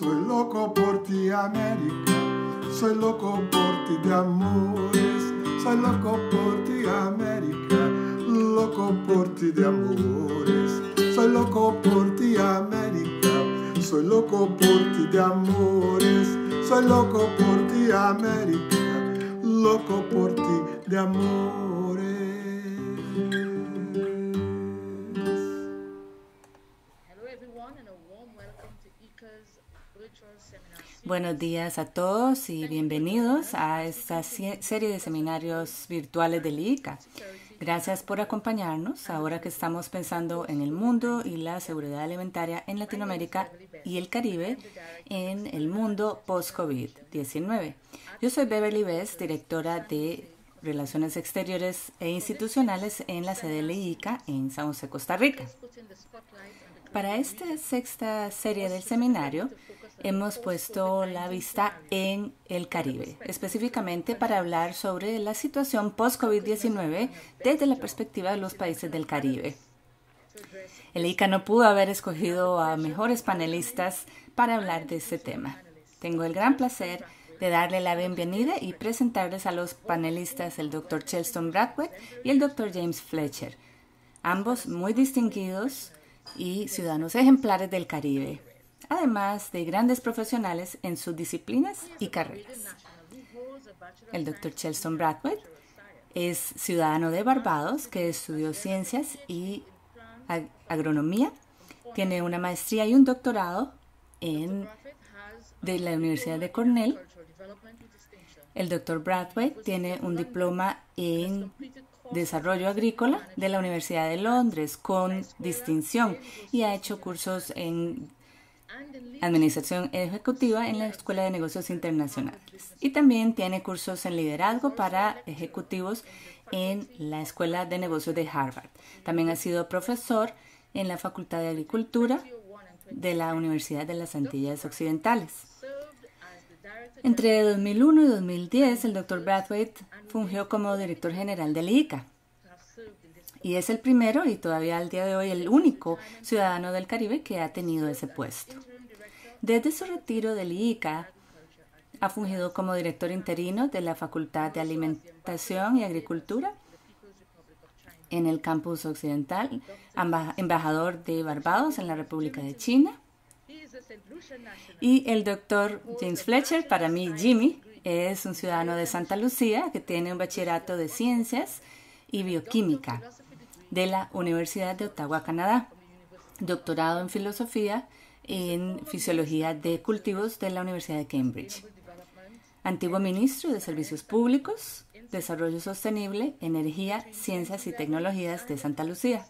Soy loco por ti, América. Soy loco por ti de amores. Soy loco por ti, América. Loco por ti de amores. Soy loco por ti, América. Soy loco por ti de amores. Soy loco por ti, América. Loco por ti de amores. Buenos días a todos y bienvenidos a esta serie de seminarios virtuales de ICA. Gracias por acompañarnos ahora que estamos pensando en el mundo y la seguridad alimentaria en Latinoamérica y el Caribe en el mundo post-COVID-19. Yo soy Beverly Best, directora de Relaciones Exteriores e Institucionales en la sede de ICA en San José, Costa Rica. Para esta sexta serie del seminario, hemos puesto la vista en el Caribe, específicamente para hablar sobre la situación post-COVID-19 desde la perspectiva de los países del Caribe. El ICA no pudo haber escogido a mejores panelistas para hablar de este tema. Tengo el gran placer de darle la bienvenida y presentarles a los panelistas el Dr. Chelston Bradwick y el Dr. James Fletcher, ambos muy distinguidos y ciudadanos ejemplares del Caribe además de grandes profesionales en sus disciplinas y carreras. El doctor Chelson Bradway es ciudadano de Barbados que estudió ciencias y agronomía. Tiene una maestría y un doctorado en, de la Universidad de Cornell. El doctor Bradway tiene un diploma en Desarrollo Agrícola de la Universidad de Londres con distinción y ha hecho cursos en Administración Ejecutiva en la Escuela de Negocios Internacionales. Y también tiene cursos en liderazgo para ejecutivos en la Escuela de Negocios de Harvard. También ha sido profesor en la Facultad de Agricultura de la Universidad de las Antillas Occidentales. Entre 2001 y 2010, el doctor Brathwaite fungió como director general del ICA y es el primero y todavía al día de hoy el único ciudadano del Caribe que ha tenido ese puesto. Desde su retiro del ICA, ha fungido como director interino de la Facultad de Alimentación y Agricultura en el campus occidental, embajador de Barbados en la República de China. Y el doctor James Fletcher, para mí Jimmy, es un ciudadano de Santa Lucía que tiene un bachillerato de ciencias y bioquímica de la Universidad de Ottawa, Canadá, doctorado en filosofía en Fisiología de Cultivos de la Universidad de Cambridge. Antiguo ministro de Servicios Públicos, Desarrollo Sostenible, Energía, Ciencias y Tecnologías de Santa Lucía.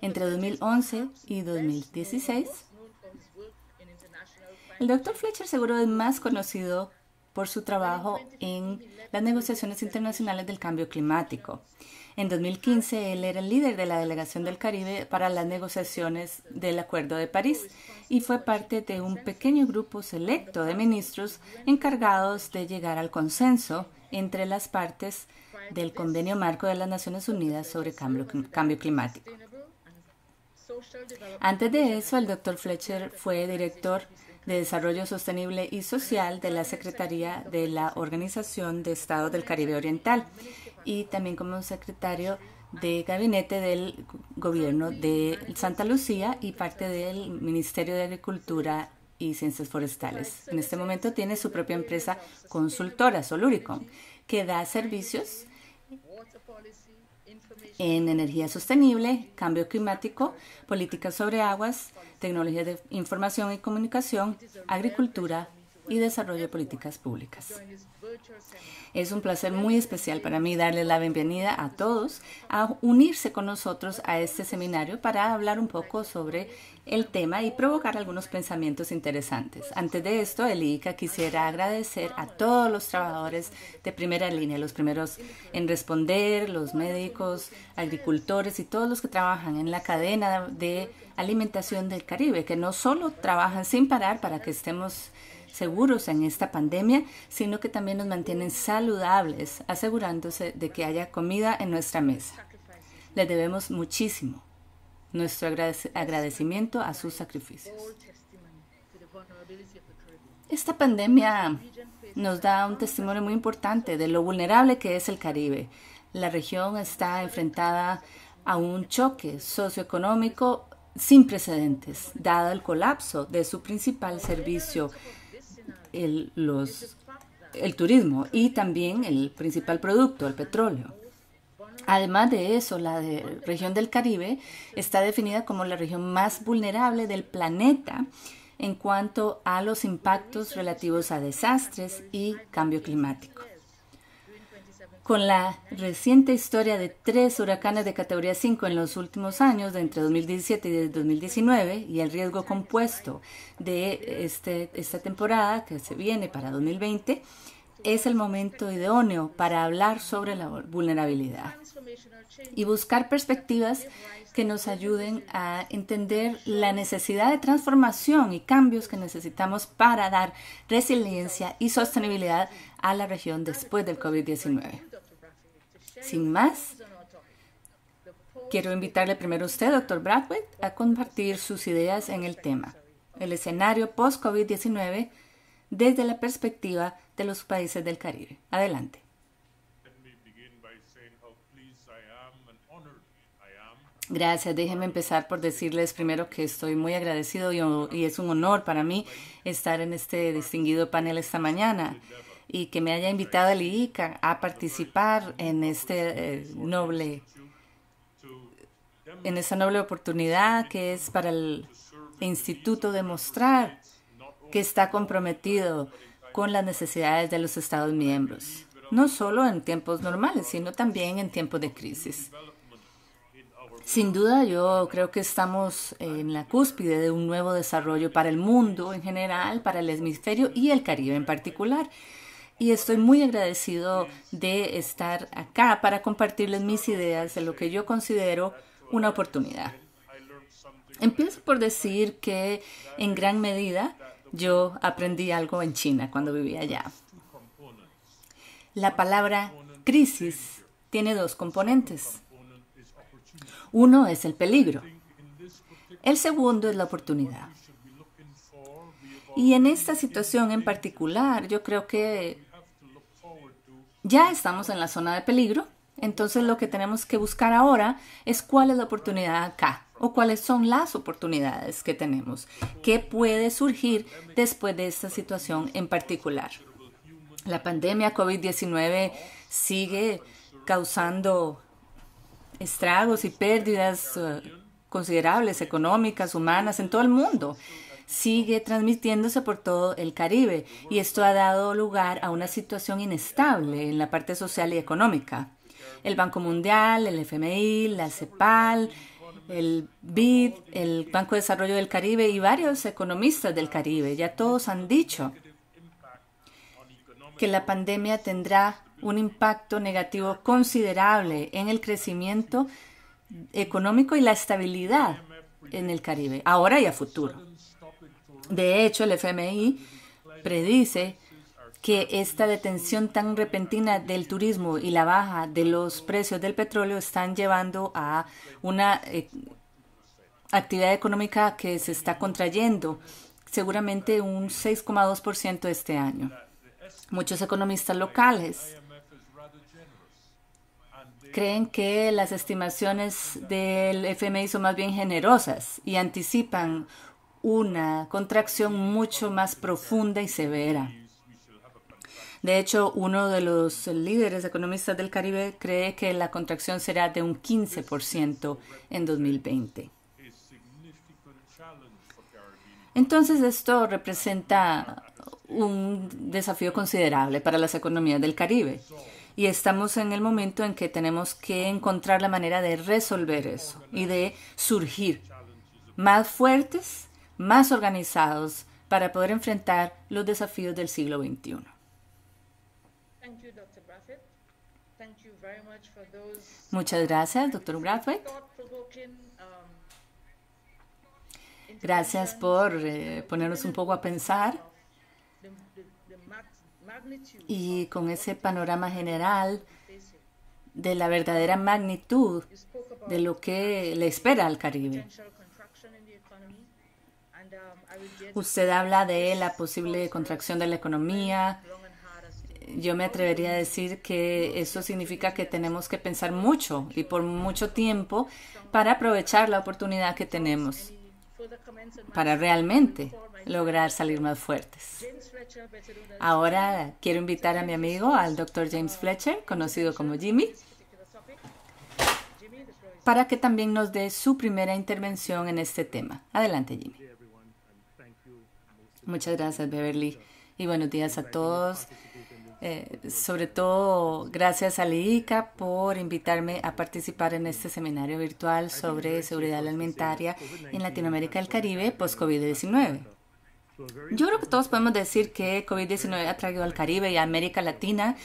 Entre 2011 y 2016, el doctor Fletcher seguro es más conocido por su trabajo en las negociaciones internacionales del cambio climático. En 2015, él era el líder de la delegación del Caribe para las negociaciones del Acuerdo de París y fue parte de un pequeño grupo selecto de ministros encargados de llegar al consenso entre las partes del Convenio Marco de las Naciones Unidas sobre Cambio, Climático. Antes de eso, el doctor Fletcher fue director de Desarrollo Sostenible y Social de la Secretaría de la Organización de Estados del Caribe Oriental y también como secretario de gabinete del gobierno de Santa Lucía y parte del Ministerio de Agricultura y Ciencias Forestales. En este momento tiene su propia empresa consultora, Soluricon, que da servicios en energía sostenible, cambio climático, políticas sobre aguas, tecnología de información y comunicación, agricultura, y de políticas públicas. Es un placer muy especial para mí darle la bienvenida a todos a unirse con nosotros a este seminario para hablar un poco sobre el tema y provocar algunos pensamientos interesantes. Antes de esto, el quisiera agradecer a todos los trabajadores de primera línea, los primeros en responder, los médicos, agricultores y todos los que trabajan en la cadena de alimentación del Caribe, que no solo trabajan sin parar para que estemos seguros en esta pandemia, sino que también nos mantienen saludables, asegurándose de que haya comida en nuestra mesa. Les debemos muchísimo nuestro agradecimiento a sus sacrificios. Esta pandemia nos da un testimonio muy importante de lo vulnerable que es el Caribe. La región está enfrentada a un choque socioeconómico sin precedentes, dado el colapso de su principal servicio el, los, el turismo y también el principal producto, el petróleo. Además de eso, la región del Caribe está definida como la región más vulnerable del planeta en cuanto a los impactos relativos a desastres y cambio climático con la reciente historia de tres huracanes de categoría 5 en los últimos años, de entre 2017 y 2019, y el riesgo compuesto de este, esta temporada que se viene para 2020, es el momento idóneo para hablar sobre la vulnerabilidad y buscar perspectivas que nos ayuden a entender la necesidad de transformación y cambios que necesitamos para dar resiliencia y sostenibilidad a la región después del COVID-19. Sin más, quiero invitarle primero a usted, doctor Bradwick, a compartir sus ideas en el tema, el escenario post-COVID-19 desde la perspectiva de los países del Caribe. Adelante. Gracias, déjenme empezar por decirles primero que estoy muy agradecido y, es un honor para mí estar en este distinguido panel esta mañana y que me haya invitado el IICA a participar en este eh, noble en esta noble oportunidad que es para el instituto demostrar que está comprometido con las necesidades de los Estados miembros, no solo en tiempos normales, sino también en tiempos de crisis. Sin duda, yo creo que estamos en la cúspide de un nuevo desarrollo para el mundo en general, para el hemisferio y el Caribe en particular y estoy muy agradecido de estar acá para compartirles mis ideas de lo que yo considero una oportunidad. Empiezo por decir que en gran medida yo aprendí algo en China cuando vivía allá. La palabra crisis tiene dos componentes. Uno es el peligro. El segundo es la oportunidad. Y en esta situación en particular, yo creo que ya estamos en la zona de peligro, entonces lo que tenemos que buscar ahora es cuál es la oportunidad acá o cuáles son las oportunidades que tenemos, qué puede surgir después de esta situación en particular. La pandemia COVID-19 sigue causando estragos y pérdidas eh, considerables económicas, humanas, en todo el mundo sigue transmitiéndose por todo el Caribe y esto ha dado lugar a una situación inestable en la parte social y económica. El Banco Mundial, el FMI, la CEPAL, el BID, el Banco de Desarrollo del Caribe y varios economistas del Caribe, ya todos han dicho que la pandemia tendrá un impacto negativo considerable en el crecimiento económico y la estabilidad en el Caribe, ahora y a futuro. De hecho, el FMI predice que esta detención tan repentina del turismo y la baja de los precios del petróleo están llevando a una eh, actividad económica que se está contrayendo seguramente un 6,2% este año. Muchos economistas locales creen que las estimaciones del FMI son más bien generosas y anticipan una contracción mucho más profunda y severa. De hecho, uno de los líderes economistas del Caribe cree que la contracción será de un 15% en 2020. Entonces, esto representa un desafío considerable para las economías del Caribe y estamos en el momento en que tenemos que encontrar la manera de resolver eso y de surgir más fuertes más organizados para poder enfrentar los desafíos del siglo XXI. Muchas gracias, doctor Brathwaite. Um, gracias por eh, ponernos un poco a pensar y con ese panorama general de la verdadera magnitud de lo que le espera al Caribe Usted habla de la posible contracción de la economía. Yo me atrevería a decir que eso significa que tenemos que pensar mucho y por mucho tiempo para aprovechar la oportunidad que tenemos para realmente lograr salir más fuertes. Ahora quiero invitar a mi amigo, al doctor James Fletcher, conocido como Jimmy, para que también nos dé su primera intervención en este tema. Adelante, Jimmy. Muchas gracias, Beverly. Y buenos días a todos. Eh, este sobre todo, gracias a LICA por invitarme a participar en este seminario virtual sobre seguridad alimentaria en Latinoamérica y el Caribe post-COVID-19. Yo creo que todos podemos decir que COVID-19 ha traído al Caribe y a América Latina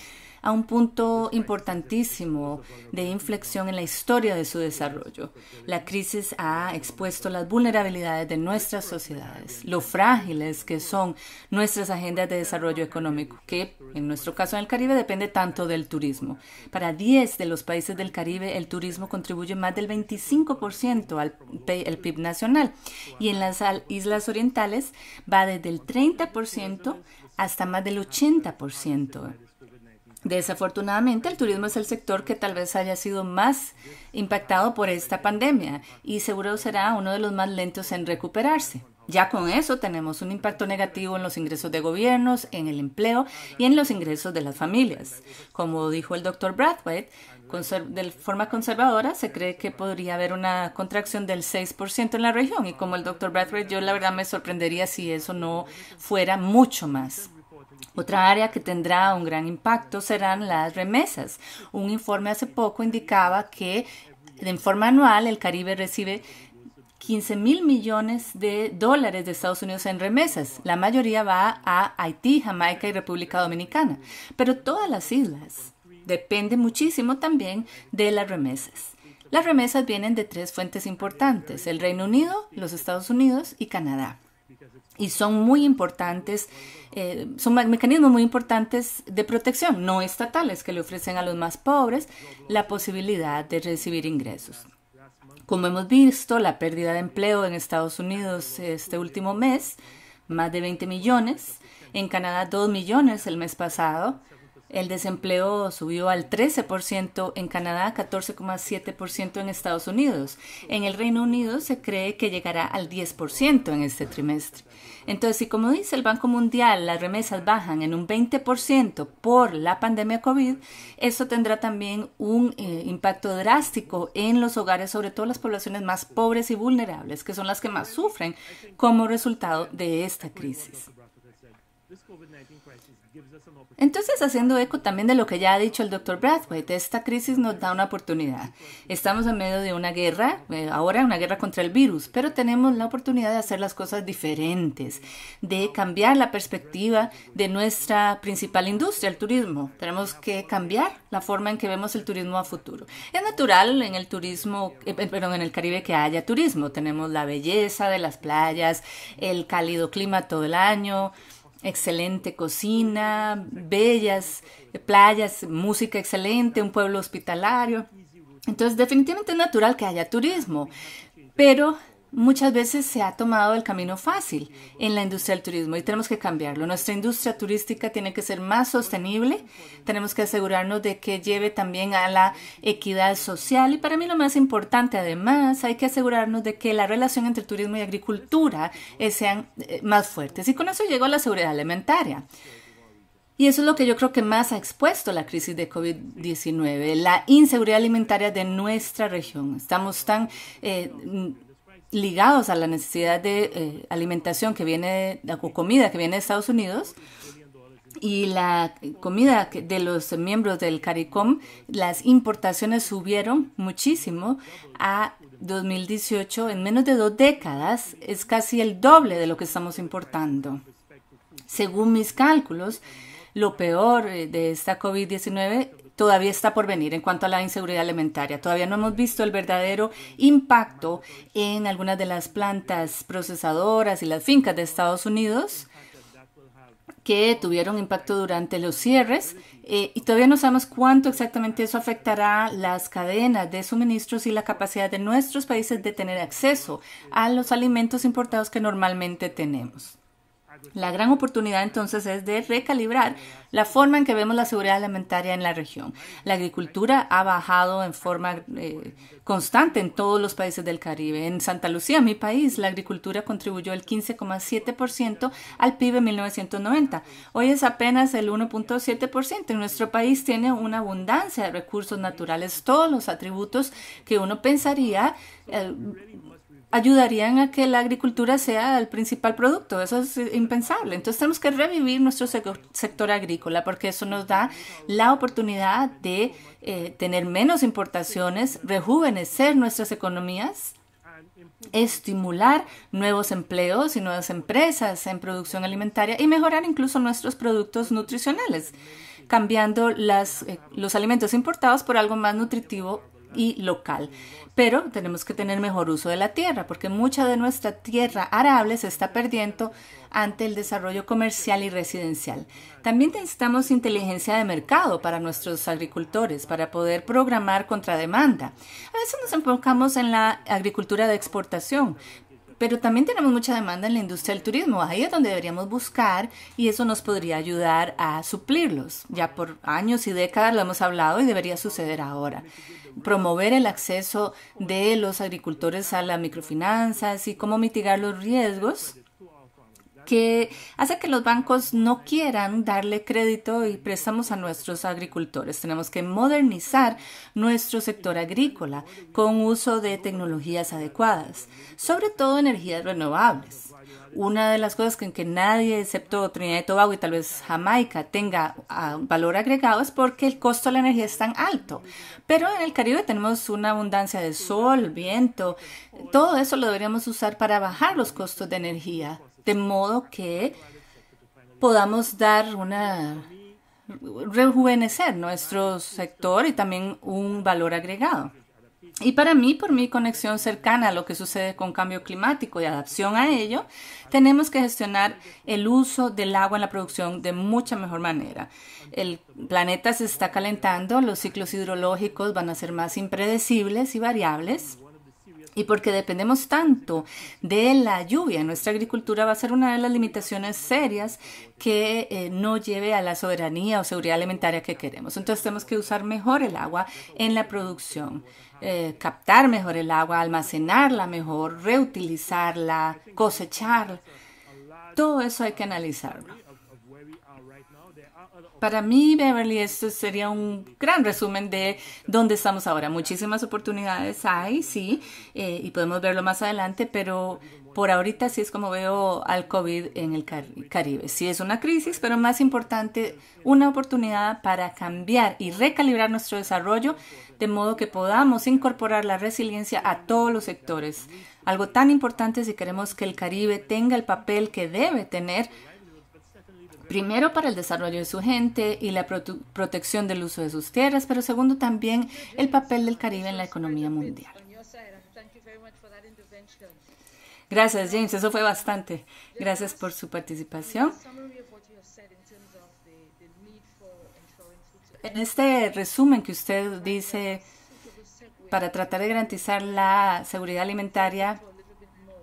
a un punto importantísimo de inflexión en la historia de su desarrollo. La crisis ha expuesto las vulnerabilidades de nuestras sociedades, lo frágiles que son nuestras agendas de desarrollo económico, que en nuestro caso en el Caribe depende tanto del turismo. Para 10 de los países del Caribe, el turismo contribuye más del 25% al PIB nacional y en las islas orientales va desde el 30% hasta más del 80%. Desafortunadamente, el turismo es el sector que tal vez haya sido más impactado por esta pandemia y seguro será uno de los más lentos en recuperarse. Ya con eso tenemos un impacto negativo en los ingresos de gobiernos, en el empleo y en los ingresos de las familias. Como dijo el doctor Brathwaite, de forma conservadora se cree que podría haber una contracción del 6% en la región y como el doctor Brathwaite, yo la verdad me sorprendería si eso no fuera mucho más. Otra área que tendrá un gran impacto serán las remesas. Un informe hace poco indicaba que en forma anual el Caribe recibe 15 mil millones de dólares de Estados Unidos en remesas. La mayoría va a Haití, Jamaica y República Dominicana. Pero todas las islas dependen muchísimo también de las remesas. Las remesas vienen de tres fuentes importantes, el Reino Unido, los Estados Unidos y Canadá y son muy importantes, eh, son mecanismos muy importantes de protección no estatales que le ofrecen a los más pobres la posibilidad de recibir ingresos. Como hemos visto, la pérdida de empleo en Estados Unidos este último mes, más de 20 millones, en Canadá 2 millones el mes pasado, el desempleo subió al 13% en Canadá, 14,7% en Estados Unidos. En el Reino Unido se cree que llegará al 10% en este trimestre. Entonces, si como dice el Banco Mundial, las remesas bajan en un 20% por la pandemia COVID, eso tendrá también un eh, impacto drástico en los hogares, sobre todo las poblaciones más pobres y vulnerables, que son las que más sufren como resultado de esta crisis. Entonces, haciendo eco también de lo que ya ha dicho el doctor Bradway, esta crisis nos da una oportunidad. Estamos en medio de una guerra, eh, ahora una guerra contra el virus, pero tenemos la oportunidad de hacer las cosas diferentes, de cambiar la perspectiva de nuestra principal industria, el turismo. Tenemos que cambiar la forma en que vemos el turismo a futuro. Es natural en el turismo, eh, eh, en el Caribe que haya turismo. Tenemos la belleza de las playas, el cálido clima todo el año, excelente cocina, bellas playas, música excelente, un pueblo hospitalario. Entonces, definitivamente es natural que haya turismo, pero muchas veces se ha tomado el camino fácil en la industria del turismo y tenemos que cambiarlo. Nuestra industria turística tiene que ser más sostenible, tenemos que asegurarnos de que lleve también a la equidad social y para mí lo más importante además hay que asegurarnos de que la relación entre turismo y agricultura eh, sean eh, más fuertes y con eso llegó la seguridad alimentaria. Y eso es lo que yo creo que más ha expuesto la crisis de COVID-19, la inseguridad alimentaria de nuestra región. Estamos tan eh, ligados a la necesidad de eh, alimentación que viene, la comida que viene de Estados Unidos. Y la comida de los miembros del CARICOM, las importaciones subieron muchísimo a 2018. En menos de dos décadas es casi el doble de lo que estamos importando. Según mis cálculos, lo peor eh, de esta COVID-19 todavía está por venir en cuanto a la inseguridad alimentaria. Todavía no hemos visto el verdadero impacto en algunas de las plantas procesadoras y las fincas de Estados Unidos que tuvieron impacto durante los cierres eh, y todavía no sabemos cuánto exactamente eso afectará las cadenas de suministros y la capacidad de nuestros países de tener acceso a los alimentos importados que normalmente tenemos. La gran oportunidad entonces es de recalibrar la forma en que vemos la seguridad alimentaria en la región. La agricultura ha bajado en forma eh, constante en todos los países del Caribe. En Santa Lucía, mi país, la agricultura contribuyó el 15,7% al PIB en 1990. Hoy es apenas el 1,7%. En nuestro país tiene una abundancia de recursos naturales, todos los atributos que uno pensaría eh, ayudarían a que la agricultura sea el principal producto. Eso es eh, impensable. Entonces tenemos que revivir nuestro sector agrícola porque eso nos da la oportunidad de eh, tener menos importaciones, rejuvenecer nuestras economías estimular nuevos empleos y nuevas empresas en producción alimentaria y mejorar incluso nuestros productos nutricionales, cambiando las, eh, los alimentos importados por algo más nutritivo y local. Pero tenemos que tener mejor uso de la tierra, porque mucha de nuestra tierra arable se está perdiendo ante el desarrollo comercial y residencial. También necesitamos inteligencia de mercado para nuestros agricultores, para poder programar contra demanda. A veces nos enfocamos en la agricultura de exportación, pero también tenemos mucha demanda en la industria del turismo. Ahí es donde deberíamos buscar y eso nos podría ayudar a suplirlos. Ya por años y décadas lo hemos hablado y debería suceder ahora. Promover el acceso de los agricultores a las microfinanzas y cómo mitigar los riesgos que hace que los bancos no quieran darle crédito y préstamos a nuestros agricultores. Tenemos que modernizar nuestro sector agrícola con uso de tecnologías adecuadas, sobre todo energías renovables. Una de las cosas en que nadie, excepto Trinidad y Tobago y tal vez Jamaica, tenga ah, valor agregado es porque el costo de la energía es tan alto. Pero en el Caribe tenemos una abundancia de sol, viento, todo eso lo deberíamos usar para bajar los costos de energía de modo que podamos dar una rejuvenecer nuestro sector y también un valor agregado. Y para mí, por mi conexión cercana a lo que sucede con cambio climático y adaptación a ello, tenemos que gestionar el uso del agua en la producción de mucha mejor manera. El planeta se está calentando, los ciclos hidrológicos van a ser más impredecibles y variables. Y porque dependemos tanto de la lluvia, nuestra agricultura va a ser una de las limitaciones serias que eh, no lleve a la soberanía o seguridad alimentaria que queremos. Entonces tenemos que usar mejor el agua en la producción, eh, captar mejor el agua, almacenarla mejor, reutilizarla, cosechar, Todo eso hay que analizarlo. Para mí, Beverly, esto sería un gran resumen de dónde estamos ahora. Muchísimas oportunidades hay, sí, eh, y podemos verlo más adelante, pero por ahorita sí es como veo al COVID en el Caribe. Sí es una crisis, pero más importante, una oportunidad para cambiar y recalibrar nuestro desarrollo de modo que podamos incorporar la resiliencia a todos los sectores. Algo tan importante si queremos que el Caribe tenga el papel que debe tener primero para el desarrollo de su gente y la protección del uso de sus tierras, pero segundo también el papel del Caribe en la economía mundial. Gracias, James. Eso fue bastante. Gracias por su participación. En este resumen que usted dice para tratar de garantizar la seguridad alimentaria,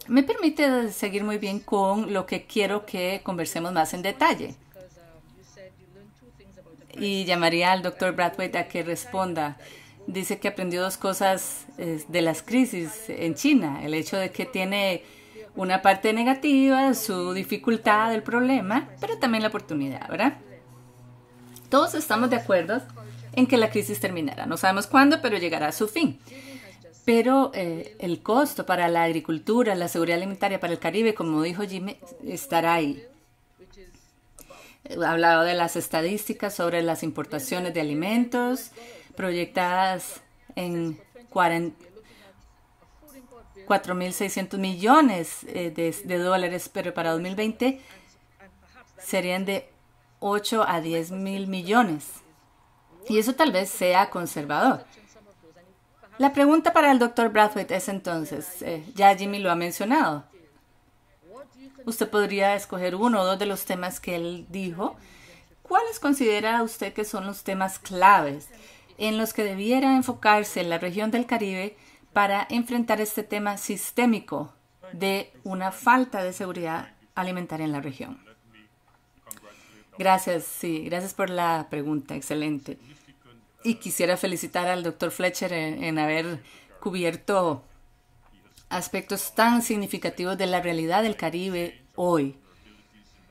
me permite seguir muy bien con lo que quiero que conversemos más en detalle. Y llamaría al doctor Bradway a que responda. Dice que aprendió dos cosas eh, de las crisis en China. El hecho de que tiene una parte negativa, su dificultad, el problema, pero también la oportunidad, ¿verdad? Todos estamos de acuerdo en que la crisis terminará. No sabemos cuándo, pero llegará a su fin. Pero eh, el costo para la agricultura, la seguridad alimentaria para el Caribe, como dijo Jimmy, estará ahí. Eh, hablado de las estadísticas sobre las importaciones de alimentos proyectadas en 4.600 millones eh, de, de dólares, pero para 2020 serían de 8 a 10 mil millones. Y eso tal vez sea conservador la pregunta para el doctor Brathwaite es entonces, eh, ya Jimmy lo ha mencionado, usted podría escoger uno o dos de los temas que él dijo. ¿Cuáles considera usted que son los temas claves en los que debiera enfocarse la región del Caribe para enfrentar este tema sistémico de una falta de seguridad alimentaria en la región? Gracias, sí, gracias por la pregunta, excelente. Y quisiera felicitar al doctor Fletcher en, haber cubierto aspectos tan significativos de la realidad del Caribe hoy.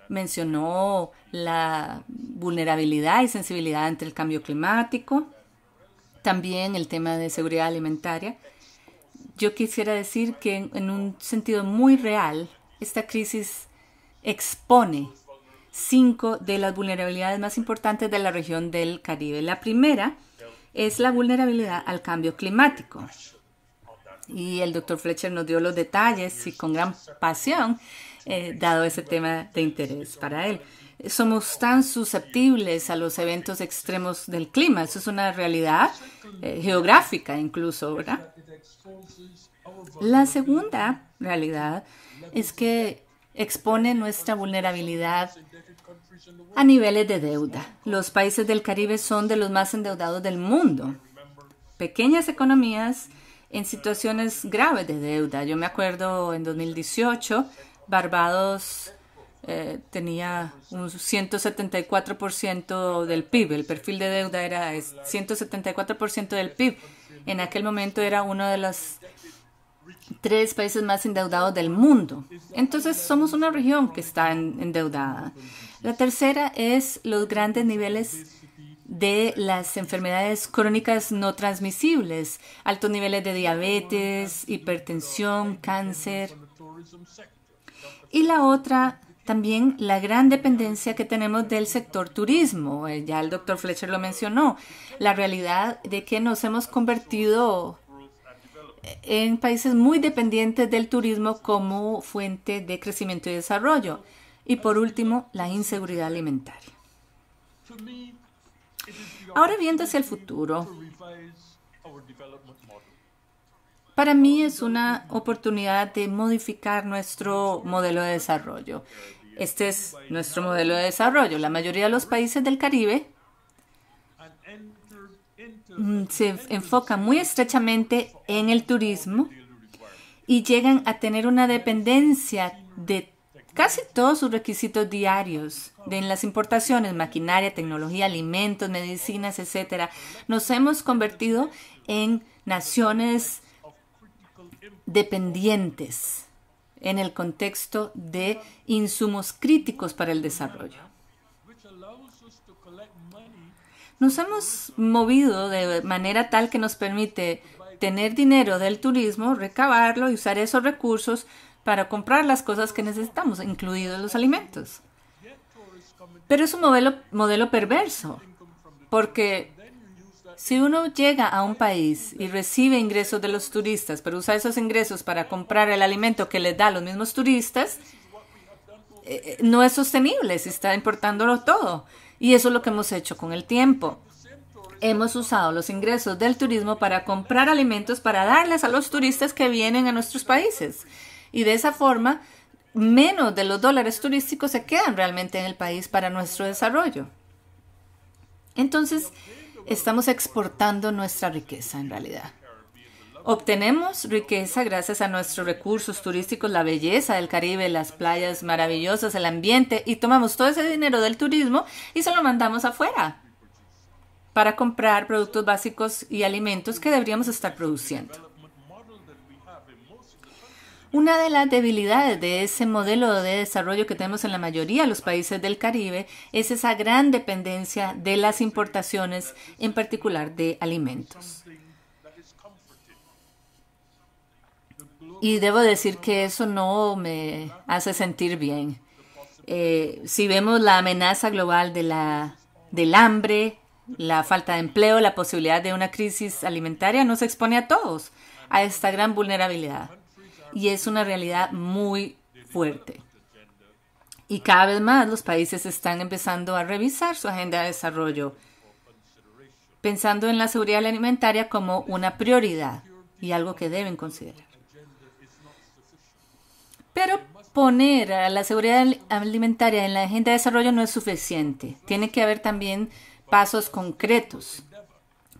Mencionó la vulnerabilidad y sensibilidad ante el cambio climático, también el tema de seguridad alimentaria. Yo quisiera decir que en un sentido muy real, esta crisis expone cinco de las vulnerabilidades más importantes de la región del Caribe. La primera es la vulnerabilidad al cambio climático. Y el doctor Fletcher nos dio los detalles y con gran pasión, eh, dado ese tema de interés para él. Somos tan susceptibles a los eventos extremos del clima. Eso es una realidad eh, geográfica incluso, ¿verdad? La segunda realidad es que expone nuestra vulnerabilidad a niveles de deuda. Los países del Caribe son de los más endeudados del mundo. Pequeñas economías en situaciones graves de deuda. Yo me acuerdo en 2018, Barbados eh, tenía un 174% del PIB. El perfil de deuda era 174% del PIB. En aquel momento era uno de los tres países más endeudados del mundo. Entonces somos una región que está endeudada. La tercera es los grandes niveles de las enfermedades crónicas no transmisibles, altos niveles de diabetes, hipertensión, cáncer. Y la otra, también la gran dependencia que tenemos del sector turismo. Eh, ya el doctor Fletcher lo mencionó, la realidad de que nos hemos convertido en países muy dependientes del turismo como fuente de crecimiento y desarrollo. Y por último, la inseguridad alimentaria. Ahora viendo hacia el futuro, para mí es una oportunidad de modificar nuestro modelo de desarrollo. Este es nuestro modelo de desarrollo. La mayoría de los países del Caribe Mm, se enfoca muy estrechamente en el turismo y llegan a tener una dependencia de casi todos sus requisitos diarios de en las importaciones, maquinaria, tecnología, alimentos, medicinas, etcétera Nos hemos convertido en naciones dependientes en el contexto de insumos críticos para el desarrollo. nos hemos movido de manera tal que nos permite tener dinero del turismo, recabarlo y usar esos recursos para comprar las cosas que necesitamos, incluidos los alimentos. Pero es un modelo, modelo perverso, porque si uno llega a un país y recibe ingresos de los turistas, pero usa esos ingresos para comprar el alimento que les da los mismos turistas, eh, eh, no es sostenible, si está importándolo todo. Y eso es lo que hemos hecho con el tiempo. Hemos usado los ingresos del turismo para comprar alimentos para darles a los turistas que vienen a nuestros países. Y de esa forma, menos de los dólares turísticos se quedan realmente en el país para nuestro desarrollo. Entonces, estamos exportando nuestra riqueza en realidad. Obtenemos riqueza gracias a nuestros recursos turísticos, la belleza del Caribe, las playas maravillosas, el ambiente, y tomamos todo ese dinero del turismo y se lo mandamos afuera para comprar productos básicos y alimentos que deberíamos estar produciendo. Una de las debilidades de ese modelo de desarrollo que tenemos en la mayoría de los países del Caribe es esa gran dependencia de las importaciones, en particular de alimentos. Y debo decir que eso no me hace sentir bien. Eh, si vemos la amenaza global de la, del hambre, la falta de empleo, la posibilidad de una crisis alimentaria, nos expone a todos a esta gran vulnerabilidad. Y es una realidad muy fuerte. Y cada vez más los países están empezando a revisar su agenda de desarrollo, pensando en la seguridad alimentaria como una prioridad y algo que deben considerar. Pero poner a la seguridad alimentaria en la agenda de desarrollo no es suficiente. Tiene que haber también pasos concretos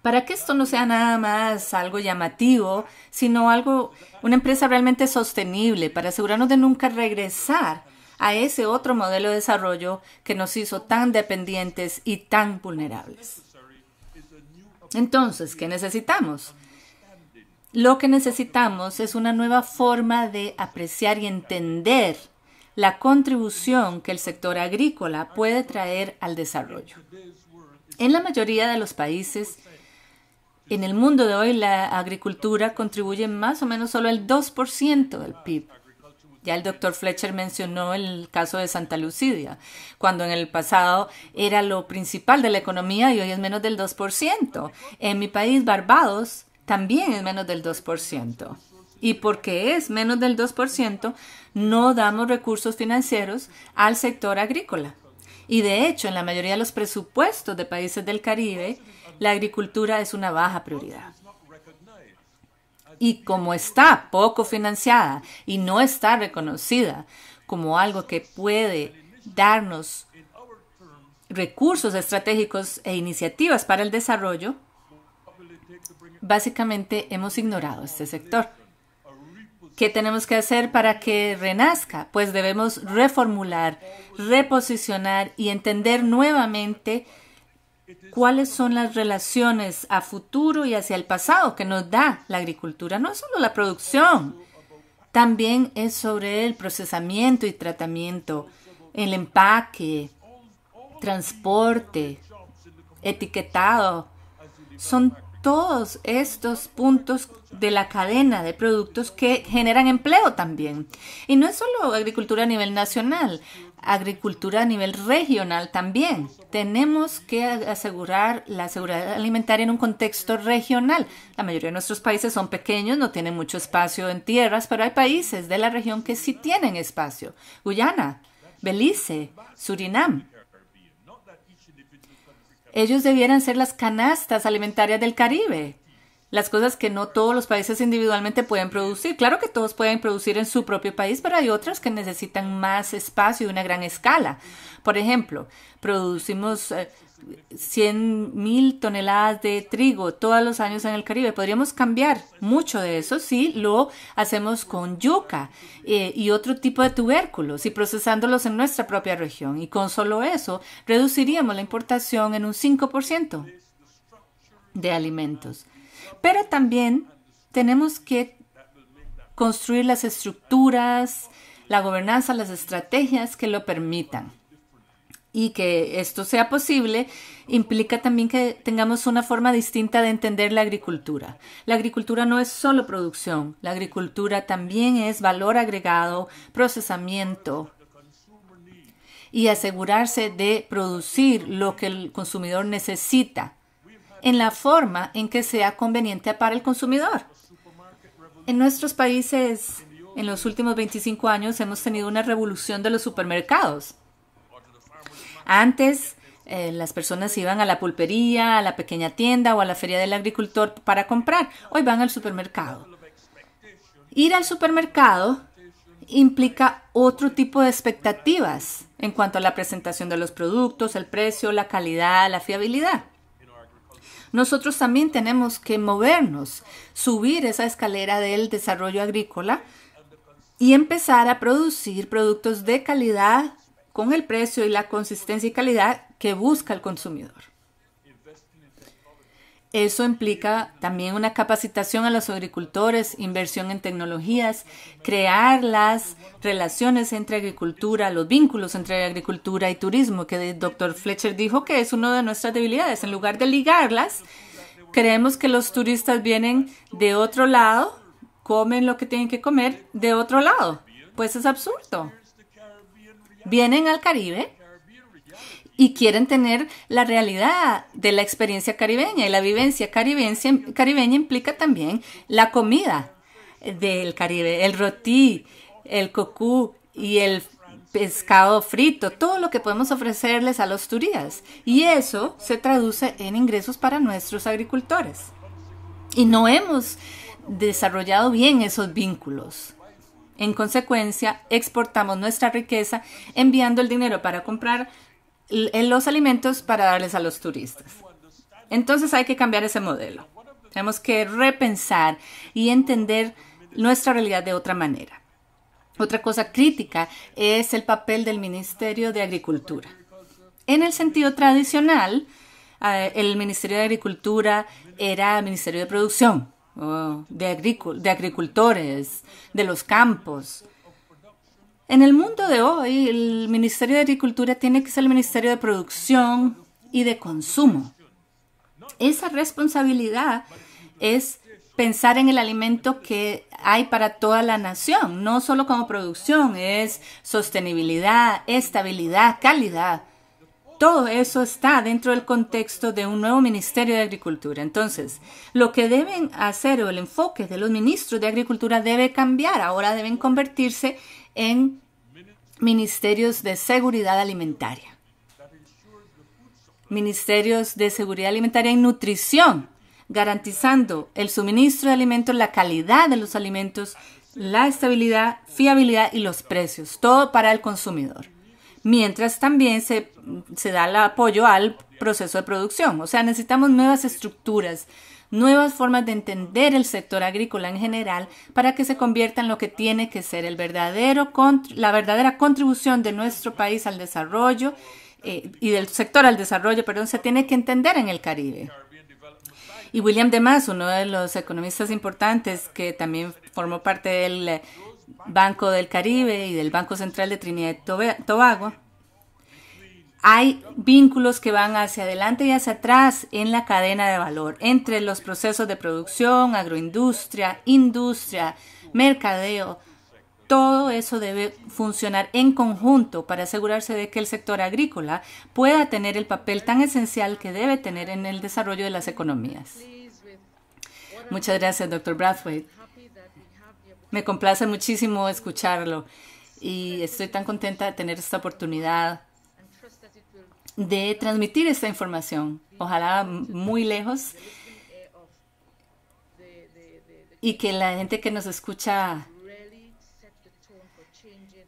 para que esto no sea nada más algo llamativo, sino algo, una empresa realmente sostenible, para asegurarnos de nunca regresar a ese otro modelo de desarrollo que nos hizo tan dependientes y tan vulnerables. Entonces, ¿qué necesitamos? Lo que necesitamos es una nueva forma de apreciar y entender la contribución que el sector agrícola puede traer al desarrollo. En la mayoría de los países, en el mundo de hoy, la agricultura contribuye más o menos solo el 2% del PIB. Ya el doctor Fletcher mencionó el caso de Santa Lucidia, cuando en el pasado era lo principal de la economía y hoy es menos del 2%. En mi país, Barbados, también es menos del 2%. Y porque es menos del 2%, no damos recursos financieros al sector agrícola. Y de hecho, en la mayoría de los presupuestos de países del Caribe, la agricultura es una baja prioridad. Y como está poco financiada y no está reconocida como algo que puede darnos recursos estratégicos e iniciativas para el desarrollo, Básicamente hemos ignorado este sector. ¿Qué tenemos que hacer para que renazca? Pues debemos reformular, reposicionar y entender nuevamente cuáles son las relaciones a futuro y hacia el pasado que nos da la agricultura. No es solo la producción, también es sobre el procesamiento y tratamiento, el empaque, transporte, etiquetado. Son todos estos puntos de la cadena de productos que generan empleo también. Y no es solo agricultura a nivel nacional, agricultura a nivel regional también. Tenemos que asegurar la seguridad alimentaria en un contexto regional. La mayoría de nuestros países son pequeños, no tienen mucho espacio en tierras, pero hay países de la región que sí tienen espacio. Guyana, Belice, Surinam, ellos debieran ser las canastas alimentarias del Caribe, las cosas que no todos los países individualmente pueden producir. Claro que todos pueden producir en su propio país, pero hay otras que necesitan más espacio y una gran escala. Por ejemplo, producimos eh, 100 mil toneladas de trigo todos los años en el Caribe. Podríamos cambiar mucho de eso si lo hacemos con yuca eh, y otro tipo de tubérculos y procesándolos en nuestra propia región. Y con solo eso reduciríamos la importación en un 5% de alimentos. Pero también tenemos que construir las estructuras, la gobernanza, las estrategias que lo permitan y que esto sea posible implica también que tengamos una forma distinta de entender la agricultura. La agricultura no es solo producción, la agricultura también es valor agregado, procesamiento y asegurarse de producir lo que el consumidor necesita en la forma en que sea conveniente para el consumidor. En nuestros países, en los últimos 25 años, hemos tenido una revolución de los supermercados antes, eh, las personas iban a la pulpería, a la pequeña tienda o a la feria del agricultor para comprar. Hoy van al supermercado. Ir al supermercado implica otro tipo de expectativas en cuanto a la presentación de los productos, el precio, la calidad, la fiabilidad. Nosotros también tenemos que movernos, subir esa escalera del desarrollo agrícola y empezar a producir productos de calidad con el precio y la consistencia y calidad que busca el consumidor. Eso implica también una capacitación a los agricultores, inversión en tecnologías, crear las relaciones entre agricultura, los vínculos entre agricultura y turismo, que el doctor Fletcher dijo que es una de nuestras debilidades. En lugar de ligarlas, creemos que los turistas vienen de otro lado, comen lo que tienen que comer de otro lado. Pues es absurdo vienen al Caribe y quieren tener la realidad de la experiencia caribeña y la vivencia caribeña implica también la comida del Caribe, el roti el cocú y el pescado frito, todo lo que podemos ofrecerles a los turistas. Y eso se traduce en ingresos para nuestros agricultores. Y no hemos desarrollado bien esos vínculos. En consecuencia, exportamos nuestra riqueza enviando el dinero para comprar eh, los alimentos para darles a los turistas. Entonces hay que cambiar ese modelo. Tenemos que repensar y entender nuestra realidad de otra manera. Otra cosa crítica es el papel del Ministerio de Agricultura. En el sentido tradicional, eh, el Ministerio de Agricultura era Ministerio de Producción, Oh, de, de agricultores, de los campos. En el mundo de hoy, el Ministerio de Agricultura tiene que ser el Ministerio de Producción y de Consumo. Esa responsabilidad es pensar en el alimento que hay para toda la nación, no solo como producción, es sostenibilidad, estabilidad, calidad todo eso está dentro del contexto de un nuevo Ministerio de Agricultura. Entonces, lo que deben hacer o el enfoque de los ministros de Agricultura debe cambiar. Ahora deben convertirse en ministerios de seguridad alimentaria, ministerios de seguridad alimentaria y nutrición, garantizando el suministro de alimentos, la calidad de los alimentos, la estabilidad, fiabilidad y los precios, todo para el consumidor mientras también se, se da el apoyo al proceso de producción. O sea, necesitamos nuevas estructuras, nuevas formas de entender el sector agrícola en general para que se convierta en lo que tiene que ser el verdadero, la verdadera contribución de nuestro país al desarrollo eh, y del sector al desarrollo, perdón, se tiene que entender en el Caribe. Y William DeMas, uno de los economistas importantes que también formó parte del Banco del Caribe y del Banco Central de Trinidad y Tobago, hay vínculos que van hacia adelante y hacia atrás en la cadena de valor, entre los procesos de producción, agroindustria, industria, mercadeo. Todo eso debe funcionar en conjunto para asegurarse de que el sector agrícola pueda tener el papel tan esencial que debe tener en el desarrollo de las economías. Muchas gracias, doctor Brathwaite. Me complace muchísimo escucharlo y estoy tan contenta de tener esta oportunidad de transmitir esta información, ojalá muy lejos, y que la gente que nos escucha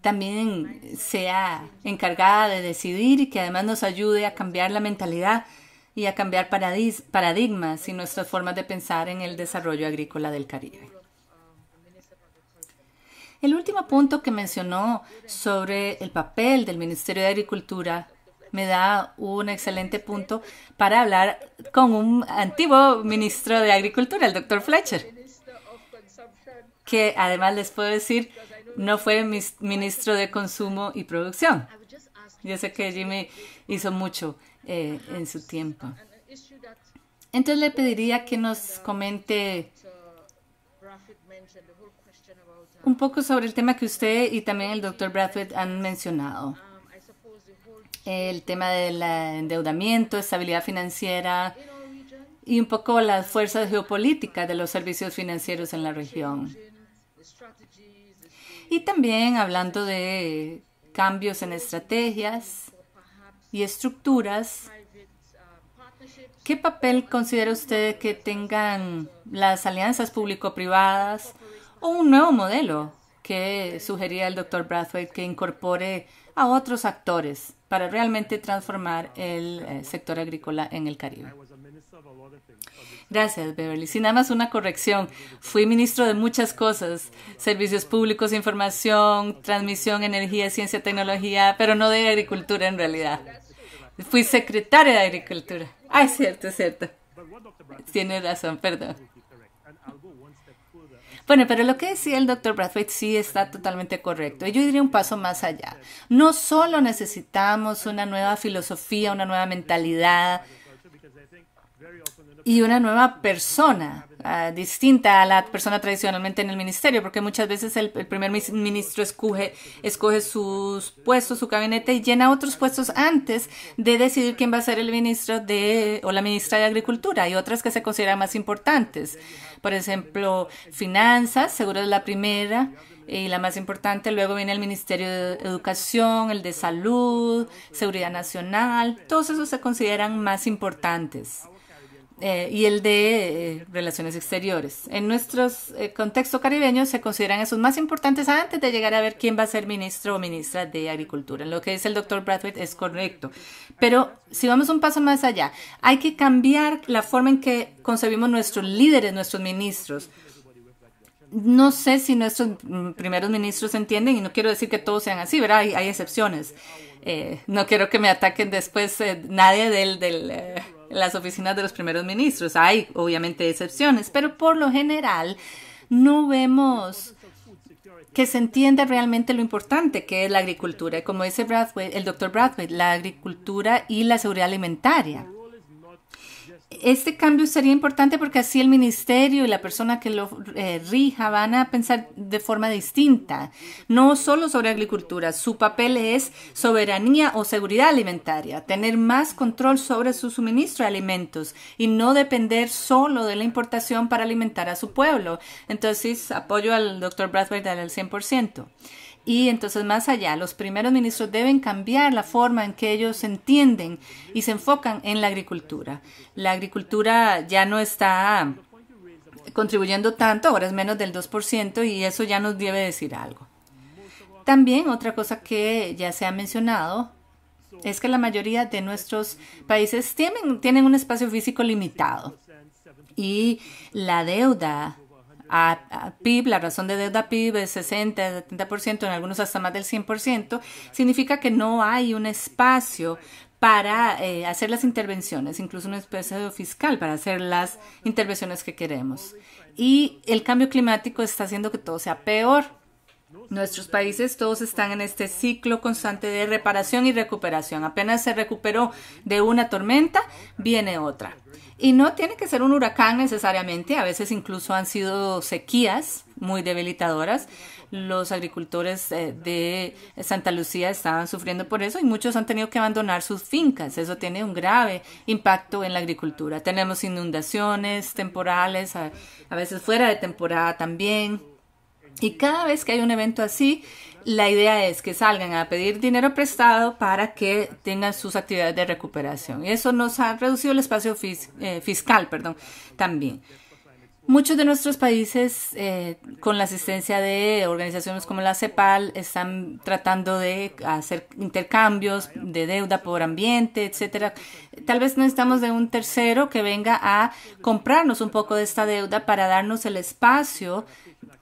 también sea encargada de decidir y que además nos ayude a cambiar la mentalidad y a cambiar paradigmas y nuestras formas de pensar en el desarrollo agrícola del Caribe. El último punto que mencionó sobre el papel del Ministerio de Agricultura me da un excelente punto para hablar con un antiguo ministro de Agricultura, el doctor Fletcher, que además les puedo decir no fue ministro de Consumo y Producción. Yo sé que Jimmy hizo mucho eh, en su tiempo. Entonces le pediría que nos comente un poco sobre el tema que usted y también el doctor Bradford han mencionado. El tema del endeudamiento, estabilidad financiera y un poco las fuerzas geopolíticas de los servicios financieros en la región. Y también hablando de cambios en estrategias y estructuras, ¿qué papel considera usted que tengan las alianzas público-privadas o un nuevo modelo que sugería el doctor Brathwaite que incorpore a otros actores para realmente transformar el eh, sector agrícola en el Caribe. Gracias, Beverly. Sin nada más una corrección. Fui ministro de muchas cosas, servicios públicos, información, transmisión, energía, ciencia, tecnología, pero no de agricultura en realidad. Fui secretaria de agricultura. Ah, es cierto, es cierto. Tiene razón, perdón. Bueno, pero lo que decía el doctor Bradford sí está totalmente correcto. Yo diría un paso más allá. No solo necesitamos una nueva filosofía, una nueva mentalidad y una nueva persona ah, distinta a la persona tradicionalmente en el ministerio, porque muchas veces el, primer ministro escoge, escoge sus puestos, su gabinete y llena otros puestos antes de decidir quién va a ser el ministro de o la ministra de Agricultura y otras que se consideran más importantes. Por ejemplo, finanzas, seguro es la primera y eh, la más importante. Luego viene el Ministerio de Educación, el de Salud, Seguridad Nacional. Todos esos se consideran más importantes. Eh, y el de eh, relaciones exteriores. En nuestro eh, contexto caribeño se consideran esos más importantes antes de llegar a ver quién va a ser ministro o ministra de Agricultura. lo que dice el doctor Bradford es correcto. Pero si vamos un paso más allá, hay que cambiar la forma en que concebimos nuestros líderes, nuestros ministros no sé si nuestros mm, primeros ministros entienden, y no quiero decir que todos sean así, ¿verdad? Hay, excepciones. no quiero que me ataquen después nadie del, las oficinas de los primeros ministros. Hay obviamente excepciones, pero por lo general no vemos que se entienda realmente lo importante que es la agricultura. Como dice Bradway, el doctor Bradway, la agricultura y la seguridad alimentaria. Este cambio sería importante porque así el ministerio y la persona que lo eh, rija van a pensar de forma distinta, no solo sobre agricultura, su papel es soberanía o seguridad alimentaria, tener más control sobre su suministro de alimentos y no depender solo de la importación para alimentar a su pueblo. Entonces, apoyo al doctor Bradford al 100%. Y entonces más allá, los primeros ministros deben cambiar la forma en que ellos entienden y se enfocan en la agricultura. La agricultura ya no está contribuyendo tanto, ahora es menos del 2% y eso ya nos debe decir algo. También otra cosa que ya se ha mencionado es que la mayoría de nuestros países tienen, tienen un espacio físico limitado y la deuda a, PIB, la razón de deuda PIB es 60, 70%, en algunos hasta más del 100%, significa que no hay un espacio para eh, hacer las intervenciones, incluso un espacio fiscal para hacer las intervenciones que queremos. Y el cambio climático está haciendo que todo sea peor. Nuestros países todos están en este ciclo constante de reparación y recuperación. Apenas se recuperó de una tormenta, viene otra. Y no tiene que ser un huracán necesariamente, a veces incluso han sido sequías muy debilitadoras. Los agricultores eh, de Santa Lucía estaban sufriendo por eso y muchos han tenido que abandonar sus fincas. Eso tiene un grave impacto en la agricultura. Tenemos inundaciones temporales, a, a veces fuera de temporada también. Y cada vez que hay un evento así, la idea es que salgan a pedir dinero prestado para que tengan sus actividades de recuperación. Y eso nos ha reducido el espacio eh, fiscal perdón, también. Muchos de nuestros países, eh, con la asistencia de organizaciones como la CEPAL, están tratando de hacer intercambios de deuda por ambiente, etcétera. Tal vez necesitamos de un tercero que venga a comprarnos un poco de esta deuda para darnos el espacio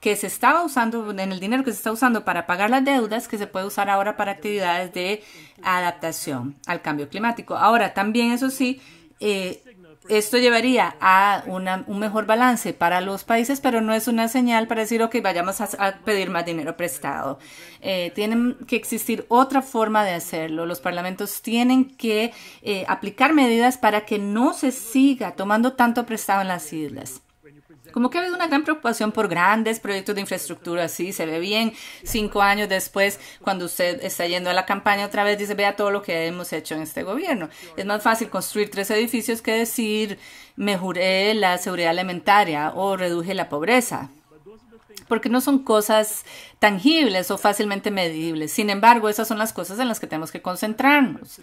que se estaba usando, en el dinero que se está usando para pagar las deudas, que se puede usar ahora para actividades de adaptación al cambio climático. Ahora, también eso sí, eh, esto llevaría a un mejor balance para los países, pero no es una señal para decir, ok, vayamos a, pedir más dinero prestado. Eh, tienen que existir otra forma de hacerlo. Los parlamentos tienen que eh, aplicar medidas para que no se siga tomando tanto prestado en las islas. Como que ha habido una gran preocupación por grandes proyectos de infraestructura, sí, se ve bien. Cinco años después, cuando usted está yendo a la campaña otra vez, dice, vea todo lo que hemos hecho en este gobierno. Es más fácil construir tres edificios que decir, mejoré la seguridad alimentaria o reduje la pobreza porque no son cosas tangibles o fácilmente medibles. Sin embargo, esas son las cosas en las que tenemos que concentrarnos.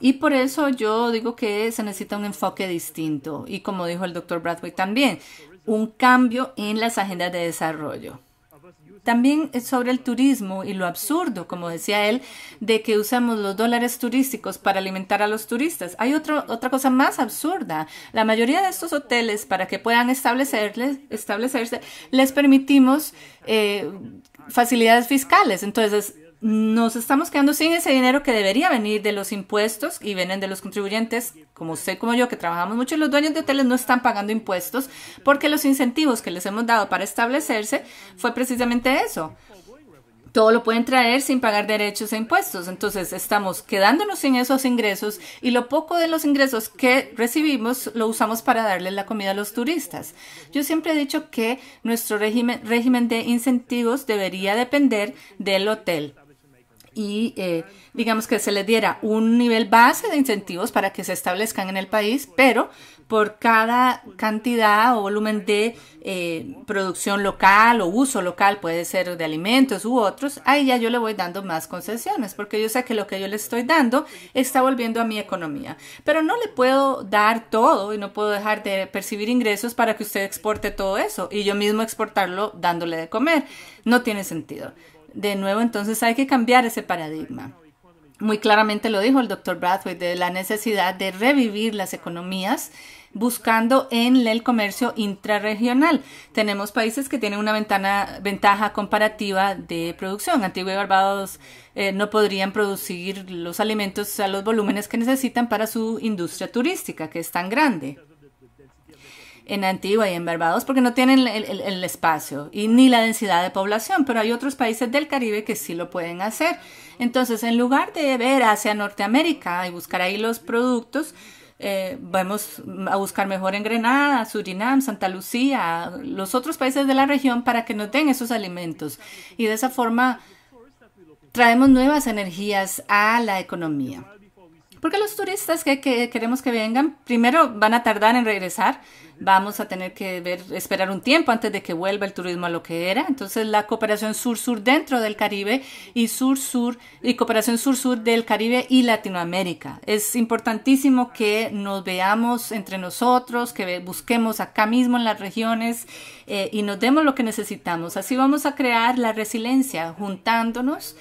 Y por eso yo digo que se necesita un enfoque distinto. Y como dijo el doctor Bradway también, un cambio en las agendas de desarrollo. También es sobre el turismo y lo absurdo, como decía él, de que usamos los dólares turísticos para alimentar a los turistas. Hay otra otra cosa más absurda. La mayoría de estos hoteles, para que puedan establecerles, establecerse, les permitimos eh, facilidades fiscales. Entonces, nos estamos quedando sin ese dinero que debería venir de los impuestos y vienen de los contribuyentes, como usted, como yo, que trabajamos mucho, los dueños de hoteles no están pagando impuestos porque los incentivos que les hemos dado para establecerse fue precisamente eso. Todo lo pueden traer sin pagar derechos e impuestos. Entonces estamos quedándonos sin esos ingresos y lo poco de los ingresos que recibimos lo usamos para darle la comida a los turistas. Yo siempre he dicho que nuestro régimen, régimen de incentivos debería depender del hotel y eh, digamos que se les diera un nivel base de incentivos para que se establezcan en el país, pero por cada cantidad o volumen de eh, producción local o uso local, puede ser de alimentos u otros, ahí ya yo le voy dando más concesiones, porque yo sé que lo que yo le estoy dando está volviendo a mi economía. Pero no le puedo dar todo y no puedo dejar de percibir ingresos para que usted exporte todo eso y yo mismo exportarlo dándole de comer. No tiene sentido. De nuevo, entonces hay que cambiar ese paradigma. Muy claramente lo dijo el doctor Bradway de la necesidad de revivir las economías buscando en el comercio intrarregional. Tenemos países que tienen una ventana, ventaja comparativa de producción. antiguo y Barbados eh, no podrían producir los alimentos a los volúmenes que necesitan para su industria turística, que es tan grande en Antigua y en Barbados porque no tienen el, espacio y ni la densidad de población, pero hay otros países del Caribe que sí lo pueden hacer. Entonces, en lugar de ver hacia Norteamérica y buscar ahí los productos, eh, vamos a buscar mejor en Grenada, Surinam, Santa Lucía, los otros países de la región para que nos den esos alimentos. Y de esa forma traemos nuevas energías a la economía. Porque los turistas que queremos que vengan, primero van a tardar en regresar, vamos a tener que ver, esperar un tiempo antes de que vuelva el turismo a lo que era. Entonces la cooperación sur-sur dentro del Caribe y sur-sur y cooperación sur-sur del Caribe y Latinoamérica. Es importantísimo que nos veamos entre nosotros, que busquemos acá mismo en las regiones eh, y nos demos lo que necesitamos. Así vamos a crear la resiliencia juntándonos.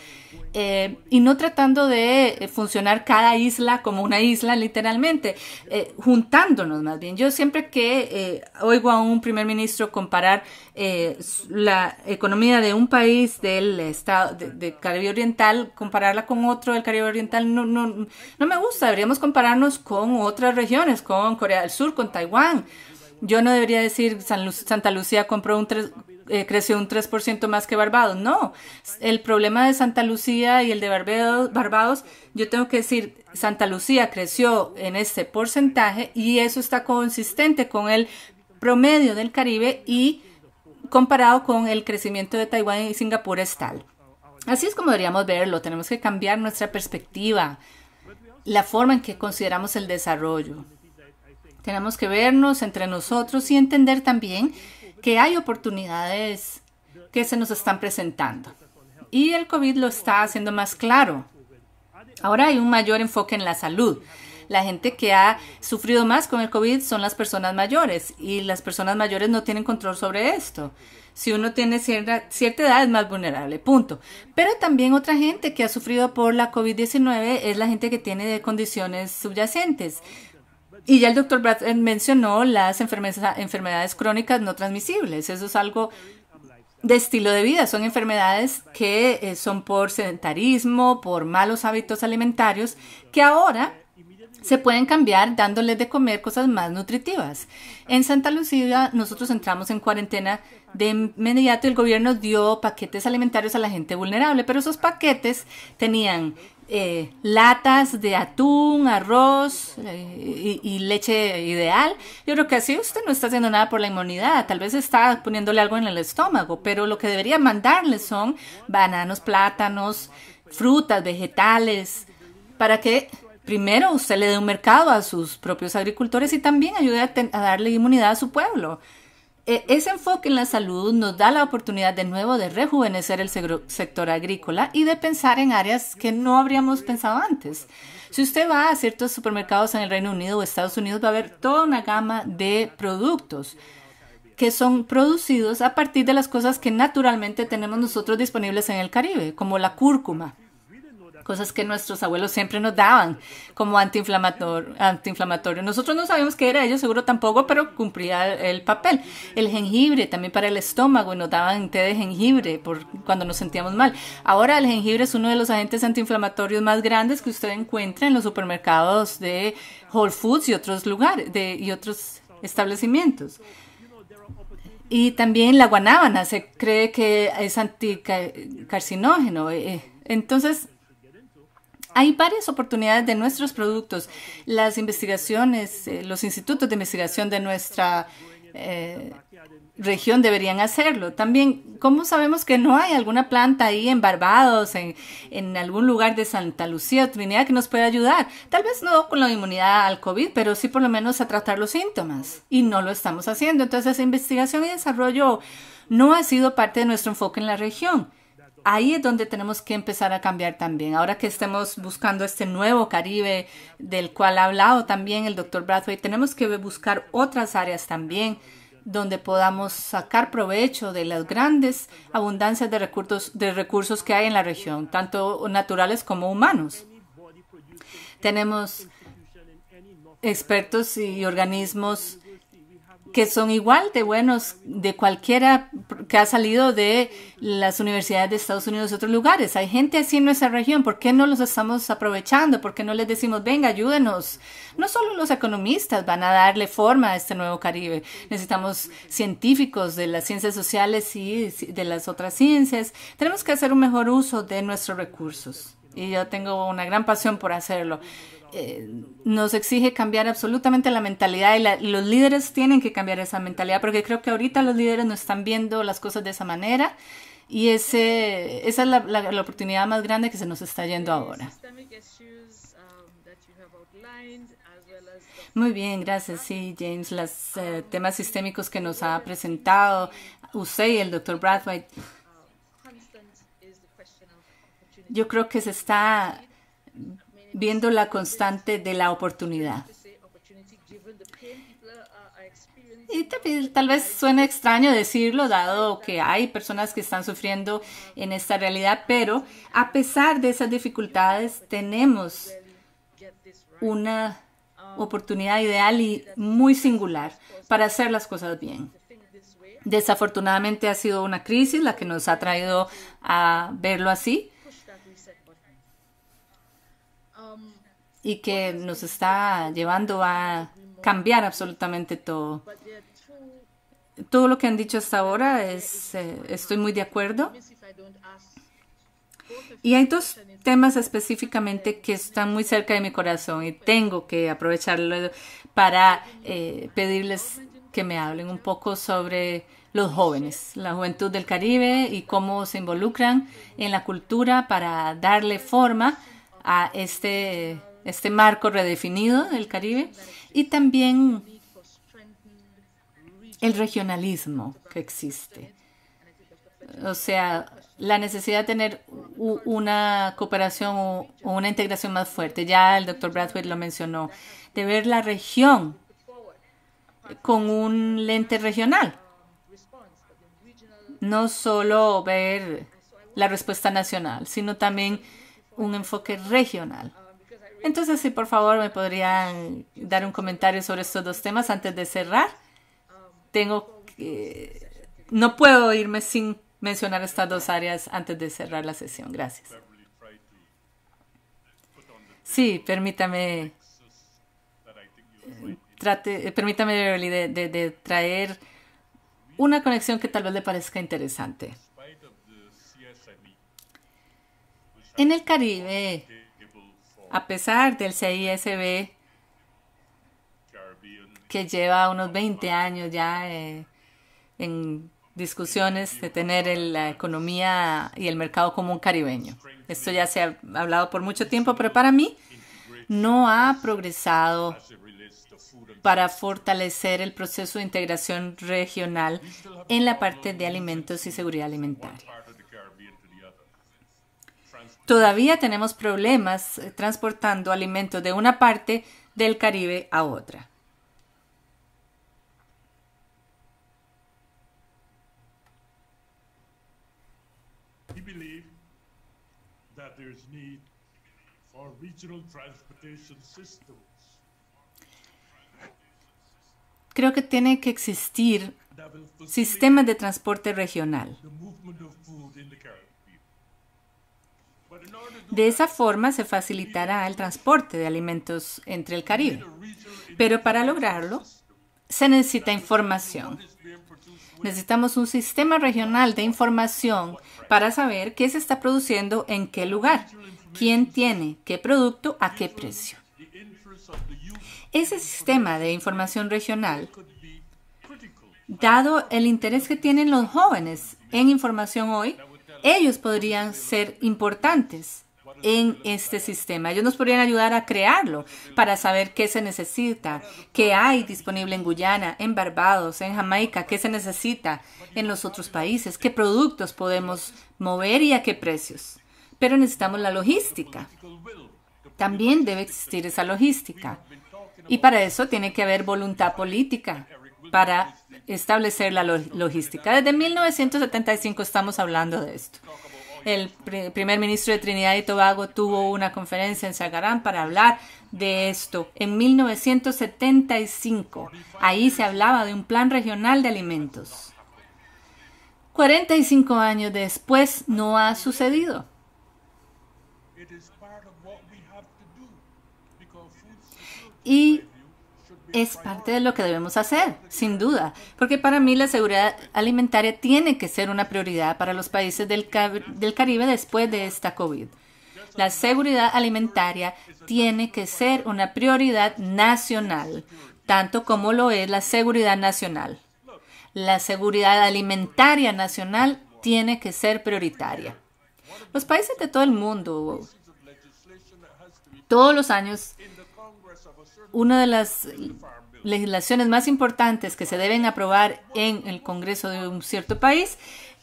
Eh, y no tratando de eh, funcionar cada isla como una isla literalmente, eh, juntándonos más bien. Yo siempre que oigo a un primer ministro comparar la economía de un país del estado de, Caribe Oriental, compararla con otro del Caribe Oriental, no, no, no me gusta. Deberíamos compararnos con otras regiones, con Corea del Sur, con Taiwán. Yo no debería decir San Santa Lucía compró un eh, creció un 3% más que Barbados. No, el problema de Santa Lucía y el de Barbados, Barbados, yo tengo que decir, Santa Lucía creció en este porcentaje y eso está consistente con el promedio del Caribe y comparado con el crecimiento de Taiwán y Singapur es tal. Así es como deberíamos verlo, tenemos que cambiar nuestra perspectiva, la forma en que consideramos el desarrollo. Tenemos que vernos entre nosotros y entender también que hay oportunidades que se nos están presentando. Y el COVID lo está haciendo más claro. Ahora hay un mayor enfoque en la salud. La gente que ha sufrido más con el COVID son las personas mayores y las personas mayores no tienen control sobre esto. Si uno tiene cierta, cierta edad es más vulnerable, punto. Pero también otra gente que ha sufrido por la COVID-19 es la gente que tiene condiciones subyacentes y ya el doctor Brad eh, mencionó las enfermedades crónicas no transmisibles. Eso es algo de estilo de vida. Son enfermedades que eh, son por sedentarismo, por malos hábitos alimentarios, que ahora se pueden cambiar dándoles de comer cosas más nutritivas. En Santa Lucía nosotros entramos en cuarentena de inmediato el gobierno dio paquetes alimentarios a la gente vulnerable, pero esos paquetes tenían eh, latas de atún, arroz eh, y, leche ideal. Yo creo que así usted no está haciendo nada por la inmunidad. Tal vez está poniéndole algo en el estómago, pero lo que debería mandarle son bananos, plátanos, frutas, vegetales, para que primero usted le dé un mercado a sus propios agricultores y también ayude a darle inmunidad a su pueblo. E, ese enfoque en la salud nos da la oportunidad de nuevo de rejuvenecer el sector agrícola y de pensar en áreas que no habríamos pensado antes. Si usted va a ciertos supermercados en el Reino Unido o Estados Unidos, va a ver toda una gama de productos que son producidos a partir de las cosas que naturalmente tenemos nosotros disponibles en el Caribe, como la cúrcuma cosas que nuestros abuelos siempre nos daban como antiinflamatorio. antiinflamatorio. Nosotros no sabíamos qué era, ellos seguro tampoco, pero cumplía el papel. El jengibre también para el estómago nos daban té de jengibre por cuando nos sentíamos mal. Ahora el jengibre es uno de los agentes antiinflamatorios más grandes que usted encuentra en los supermercados de Whole Foods y otros lugares de, y otros establecimientos. Y también la guanábana se cree que es anticarcinógeno. Eh, eh. Entonces, hay varias oportunidades de nuestros productos, las investigaciones, eh, los institutos de investigación de nuestra eh, región deberían hacerlo. También, ¿cómo sabemos que no hay alguna planta ahí en Barbados, en, algún lugar de Santa Lucía, Trinidad, que nos pueda ayudar? Tal vez no con la inmunidad al COVID, pero sí por lo menos a tratar los síntomas. Y no lo estamos haciendo. Entonces, investigación y desarrollo no ha sido parte de nuestro enfoque en la región ahí es donde tenemos que empezar a cambiar también. Ahora que estemos buscando este nuevo Caribe del cual ha hablado también el doctor Bradway, tenemos que buscar otras áreas también donde podamos sacar provecho de las grandes abundancias de recursos, de recursos que hay en la región, tanto naturales como humanos. Tenemos expertos y organismos que son igual de buenos de cualquiera que ha salido de las universidades de Estados Unidos y otros lugares. Hay gente así en nuestra región. ¿Por qué no los estamos aprovechando? ¿Por qué no les decimos, venga, ayúdenos? No solo los economistas van a darle forma a este nuevo Caribe. Necesitamos científicos de las ciencias sociales y de las otras ciencias. Tenemos que hacer un mejor uso de nuestros recursos. Y yo tengo una gran pasión por hacerlo. Eh, nos exige cambiar absolutamente la mentalidad y los líderes tienen que cambiar esa mentalidad porque creo que ahorita los líderes no están viendo las cosas de esa manera y ese, esa es la, oportunidad más grande que se nos está yendo ahora. Muy bien, gracias, sí, James. Los eh, temas sistémicos que nos ha presentado usted y el doctor Bradway. Yo creo que se está viendo la constante de la oportunidad. Y tal, tal vez suene extraño decirlo, dado que hay personas que están sufriendo en esta realidad, pero a pesar de esas dificultades, tenemos una oportunidad ideal y muy singular para hacer las cosas bien. Desafortunadamente ha sido una crisis la que nos ha traído a verlo así, y que nos está llevando a cambiar absolutamente todo. Todo lo que han dicho hasta ahora es, eh, estoy muy de acuerdo. Y hay dos temas específicamente que están muy cerca de mi corazón y tengo que aprovecharlo para eh, pedirles que me hablen un poco sobre los jóvenes, la juventud del Caribe y cómo se involucran en la cultura para darle forma a este este marco redefinido del Caribe y también el regionalismo que existe. O sea, la necesidad de tener una cooperación o una integración más fuerte. Ya el doctor Bradford lo mencionó, de ver la región con un lente regional. No solo ver la respuesta nacional, sino también un enfoque regional. Entonces, si por favor me podrían dar un comentario sobre estos dos temas antes de cerrar. Tengo que, no puedo irme sin mencionar estas dos áreas antes de cerrar la sesión. Gracias. Sí, permítame eh, eh, permítame de, de traer una conexión que tal vez le parezca interesante. En el Caribe, a pesar del CISB que lleva unos 20 años ya eh, en discusiones de tener la economía y el mercado común caribeño. Esto ya se ha hablado por mucho tiempo, pero para mí no ha progresado para fortalecer el proceso de integración regional en la parte de alimentos y seguridad alimentaria todavía tenemos problemas eh, transportando alimentos de una parte del Caribe a otra. Creo que tiene que existir sistemas de transporte regional De esa forma se facilitará el transporte de alimentos entre el Caribe. Pero para lograrlo, se necesita información. Necesitamos un sistema regional de información para saber qué se está produciendo en qué lugar, quién tiene qué producto a qué precio. Ese sistema de información regional, dado el interés que tienen los jóvenes en información hoy, ellos podrían ser importantes en este sistema. Ellos nos podrían ayudar a crearlo para saber qué se necesita, qué hay disponible en Guyana, en Barbados, en Jamaica, qué se necesita en los otros países, qué productos podemos mover y a qué precios. Pero necesitamos la logística. También debe existir esa logística. Y para eso tiene que haber voluntad política para establecer la logística. Desde 1975 estamos hablando de esto. El primer ministro de Trinidad y Tobago tuvo una conferencia en Sagarán para hablar de esto en 1975. Ahí se hablaba de un plan regional de alimentos. 45 años después no ha sucedido. Y es parte de lo que debemos hacer, sin duda, porque para mí la seguridad alimentaria tiene que ser una prioridad para los países del, Caribe después de esta COVID. La seguridad alimentaria tiene que ser una prioridad nacional, tanto como lo es la seguridad nacional. La seguridad alimentaria nacional tiene que ser prioritaria. Los países de todo el mundo todos los años una de las legislaciones más importantes que se deben aprobar en el Congreso de un cierto país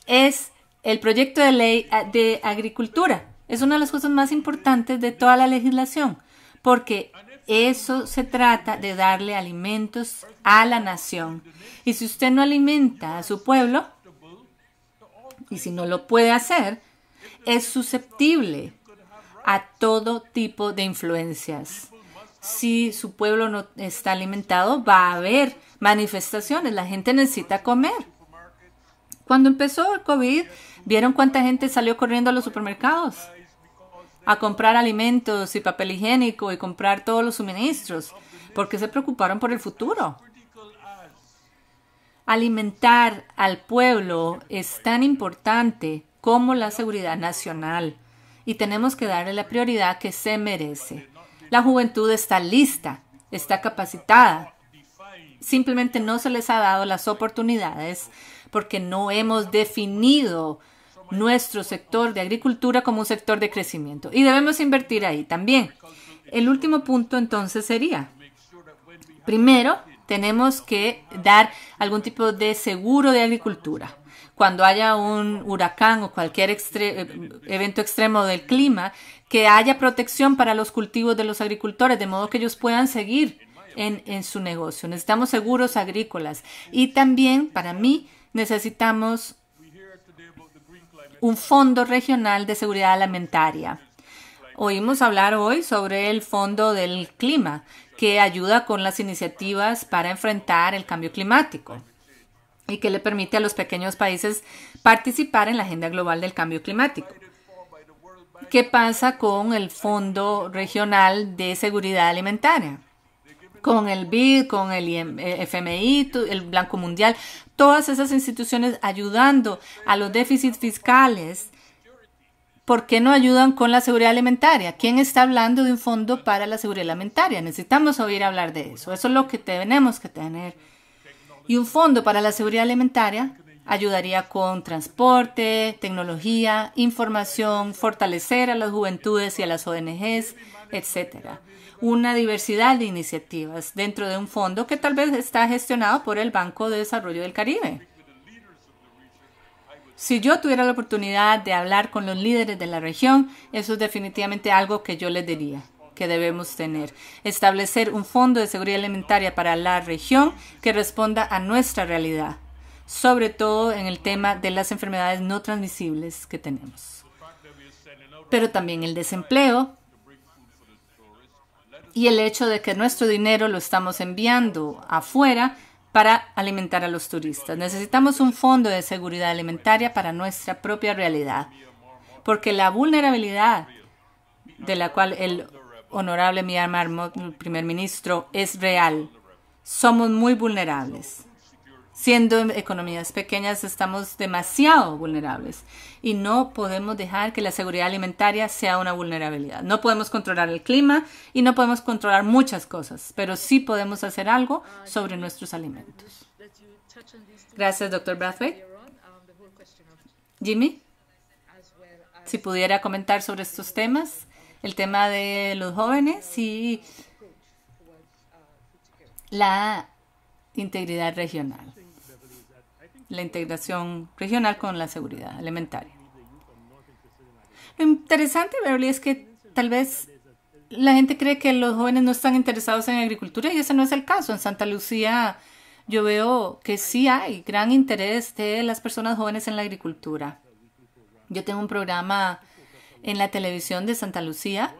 es el proyecto de ley de agricultura. Es una de las cosas más importantes de toda la legislación, porque eso se trata de darle alimentos a la nación. Y si usted no alimenta a su pueblo, y si no lo puede hacer, es susceptible a todo tipo de influencias si su pueblo no está alimentado, va a haber manifestaciones, la gente necesita comer. Cuando empezó el COVID, vieron cuánta gente salió corriendo a los supermercados a comprar alimentos y papel higiénico y comprar todos los suministros, porque se preocuparon por el futuro. Alimentar al pueblo es tan importante como la seguridad nacional y tenemos que darle la prioridad que se merece. La juventud está lista, está capacitada. Simplemente no se les ha dado las oportunidades porque no hemos definido nuestro sector de agricultura como un sector de crecimiento. Y debemos invertir ahí también. El último punto entonces sería, primero, tenemos que dar algún tipo de seguro de agricultura cuando haya un huracán o cualquier eh, evento extremo del clima, que haya protección para los cultivos de los agricultores, de modo que ellos puedan seguir en, en su negocio. Necesitamos seguros agrícolas y también, para mí, necesitamos un fondo regional de seguridad alimentaria. Oímos hablar hoy sobre el fondo del clima, que ayuda con las iniciativas para enfrentar el cambio climático y que le permite a los pequeños países participar en la agenda global del cambio climático. ¿Qué pasa con el Fondo Regional de Seguridad Alimentaria? Con el BID, con el FMI, eh, el Banco Mundial, todas esas instituciones ayudando a los déficits fiscales. ¿Por qué no ayudan con la seguridad alimentaria? ¿Quién está hablando de un fondo para la seguridad alimentaria? Necesitamos oír hablar de eso. Eso es lo que tenemos que tener y un fondo para la seguridad alimentaria ayudaría con transporte, tecnología, información, fortalecer a las juventudes y a las ONGs, etcétera. Una diversidad de iniciativas dentro de un fondo que tal vez está gestionado por el Banco de Desarrollo del Caribe. Si yo tuviera la oportunidad de hablar con los líderes de la región, eso es definitivamente algo que yo les diría que debemos tener. Establecer un fondo de seguridad alimentaria para la región que responda a nuestra realidad, sobre todo en el tema de las enfermedades no transmisibles que tenemos. Pero también el desempleo y el hecho de que nuestro dinero lo estamos enviando afuera para alimentar a los turistas. Necesitamos un fondo de seguridad alimentaria para nuestra propia realidad, porque la vulnerabilidad de la cual el honorable Myanmar, primer ministro, es real. Somos muy vulnerables. Siendo economías pequeñas, estamos demasiado vulnerables y no podemos dejar que la seguridad alimentaria sea una vulnerabilidad. No podemos controlar el clima y no podemos controlar muchas cosas, pero sí podemos hacer algo sobre nuestros alimentos. Gracias, doctor Brathwaite. Jimmy, si pudiera comentar sobre estos temas el tema de los jóvenes y la integridad regional, la integración regional con la seguridad alimentaria. Lo interesante, Beverly, es que tal vez la gente cree que los jóvenes no están interesados en agricultura y ese no es el caso. En Santa Lucía yo veo que sí hay gran interés de las personas jóvenes en la agricultura. Yo tengo un programa en la televisión de Santa Lucía,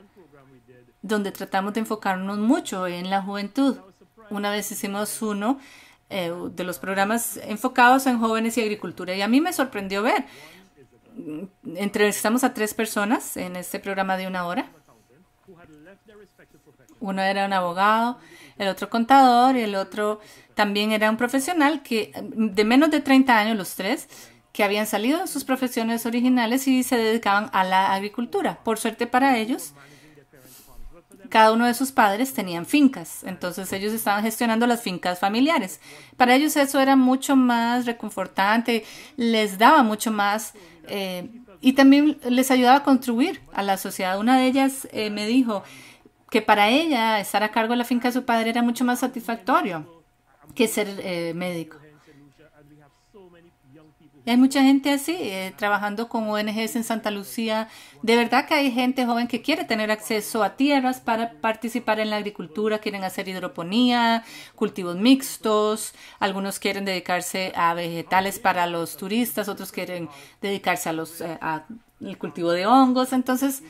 donde tratamos de enfocarnos mucho en la juventud. Una vez hicimos uno eh, de los programas enfocados en jóvenes y agricultura y a mí me sorprendió ver. Entrevistamos a tres personas en este programa de una hora. Uno era un abogado, el otro contador y el otro también era un profesional que de menos de 30 años los tres que habían salido de sus profesiones originales y se dedicaban a la agricultura. Por suerte para ellos, cada uno de sus padres tenían fincas, entonces ellos estaban gestionando las fincas familiares. Para ellos eso era mucho más reconfortante, les daba mucho más eh, y también les ayudaba a contribuir a la sociedad. Una de ellas eh, me dijo que para ella estar a cargo de la finca de su padre era mucho más satisfactorio que ser eh, médico hay mucha gente así, eh, trabajando con ONGs en Santa Lucía. De verdad que hay gente joven que quiere tener acceso a tierras para participar en la agricultura, quieren hacer hidroponía, cultivos mixtos, algunos quieren dedicarse a vegetales para los turistas, otros quieren dedicarse a eh, cultivo de hongos. Entonces,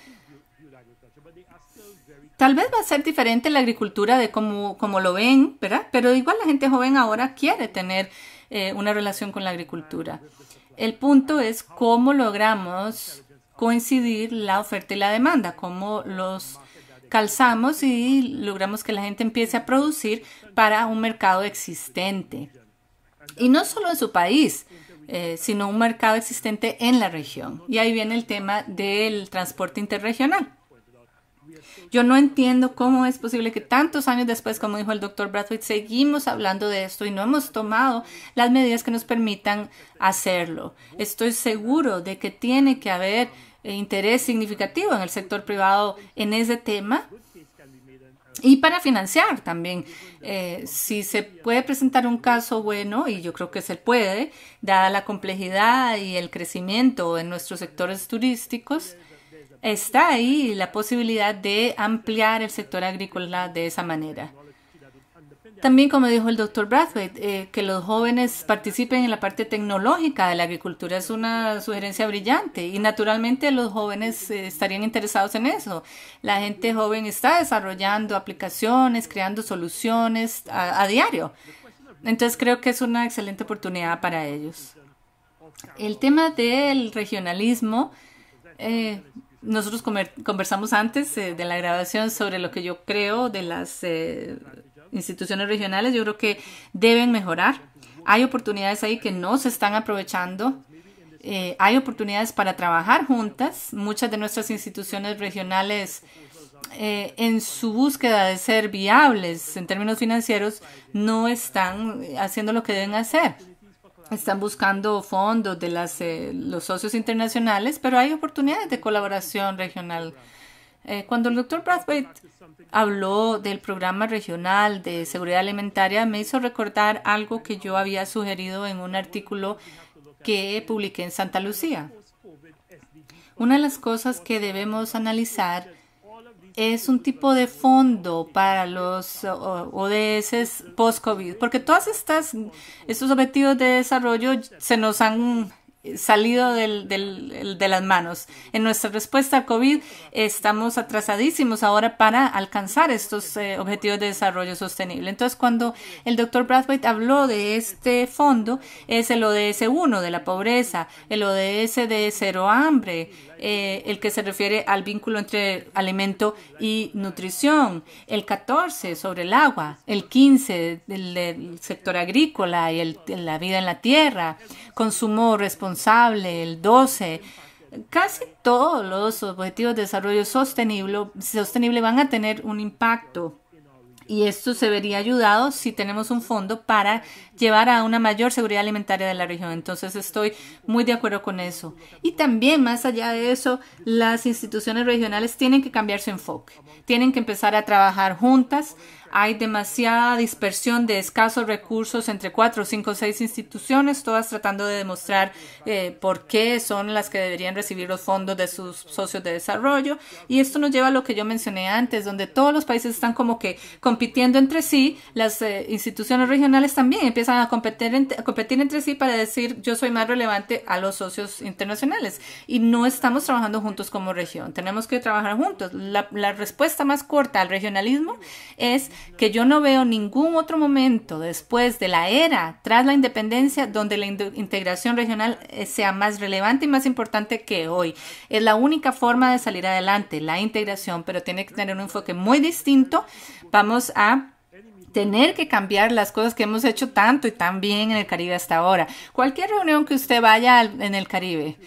Tal vez va a ser diferente la agricultura de como, como lo ven, ¿verdad? Pero igual la gente joven ahora quiere tener eh, una relación con la agricultura. El punto es cómo logramos coincidir la oferta y la demanda, cómo los calzamos y logramos que la gente empiece a producir para un mercado existente. Y no solo en su país, eh, sino un mercado existente en la región. Y ahí viene el tema del transporte interregional. Yo no entiendo cómo es posible que tantos años después, como dijo el doctor Bradford, seguimos hablando de esto y no hemos tomado las medidas que nos permitan hacerlo. Estoy seguro de que tiene que haber eh, interés significativo en el sector privado en ese tema. Y para financiar también, eh, si se puede presentar un caso bueno, y yo creo que se puede, dada la complejidad y el crecimiento en nuestros sectores turísticos, está ahí la posibilidad de ampliar el sector agrícola de esa manera. También, como dijo el doctor Bradford, eh, que los jóvenes participen en la parte tecnológica de la agricultura es una sugerencia brillante y naturalmente los jóvenes eh, estarían interesados en eso. La gente joven está desarrollando aplicaciones, creando soluciones a, diario. Entonces creo que es una excelente oportunidad para ellos. El tema del regionalismo eh, nosotros conversamos antes eh, de la grabación sobre lo que yo creo de las eh, instituciones regionales. Yo creo que deben mejorar. Hay oportunidades ahí que no se están aprovechando. Eh, hay oportunidades para trabajar juntas. Muchas de nuestras instituciones regionales en su búsqueda de ser viables en términos financieros no están haciendo lo que deben hacer. Están buscando fondos de las, eh, los socios internacionales, pero hay oportunidades de colaboración regional. Eh, cuando el doctor Brathwaite habló del programa regional de seguridad alimentaria, me hizo recordar algo que yo había sugerido en un artículo que publiqué en Santa Lucía. Una de las cosas que debemos analizar es un tipo de fondo para los ODS post-COVID, porque todas estas, estos objetivos de desarrollo se nos han salido de las manos. En nuestra respuesta a COVID estamos atrasadísimos ahora para alcanzar estos eh, objetivos de desarrollo sostenible. Entonces, cuando el doctor Brathwaite habló de este fondo, es el ODS 1 de la pobreza, el ODS de cero hambre, eh, el que se refiere al vínculo entre alimento y nutrición, el 14 sobre el agua, el 15 del, sector agrícola y la vida en la tierra, consumo responsable, el 12. Casi todos los objetivos de desarrollo sostenible, sostenible van a tener un impacto y esto se vería ayudado si tenemos un fondo para llevar a una mayor seguridad alimentaria de la región. Entonces estoy muy de acuerdo con eso. Y también, más allá de eso, las instituciones regionales tienen que cambiar su enfoque. Tienen que empezar a trabajar juntas hay demasiada dispersión de escasos recursos entre cuatro, cinco, seis instituciones, todas tratando de demostrar eh, por qué son las que deberían recibir los fondos de sus socios de desarrollo. Y esto nos lleva a lo que yo mencioné antes, donde todos los países están como que compitiendo entre sí, las eh, instituciones regionales también empiezan a competir, a competir entre sí para decir yo soy más relevante a los socios internacionales. Y no estamos trabajando juntos como región, tenemos que trabajar juntos. La, la respuesta más corta al regionalismo es que yo no veo ningún otro momento después de la era tras la independencia donde la integración regional eh, sea más relevante y más importante que hoy. Es la única forma de salir adelante, la integración, pero tiene que tener un enfoque muy distinto. Vamos a tener que cambiar las cosas que hemos hecho tanto y tan bien en el Caribe hasta ahora. Cualquier reunión que usted vaya en el Caribe,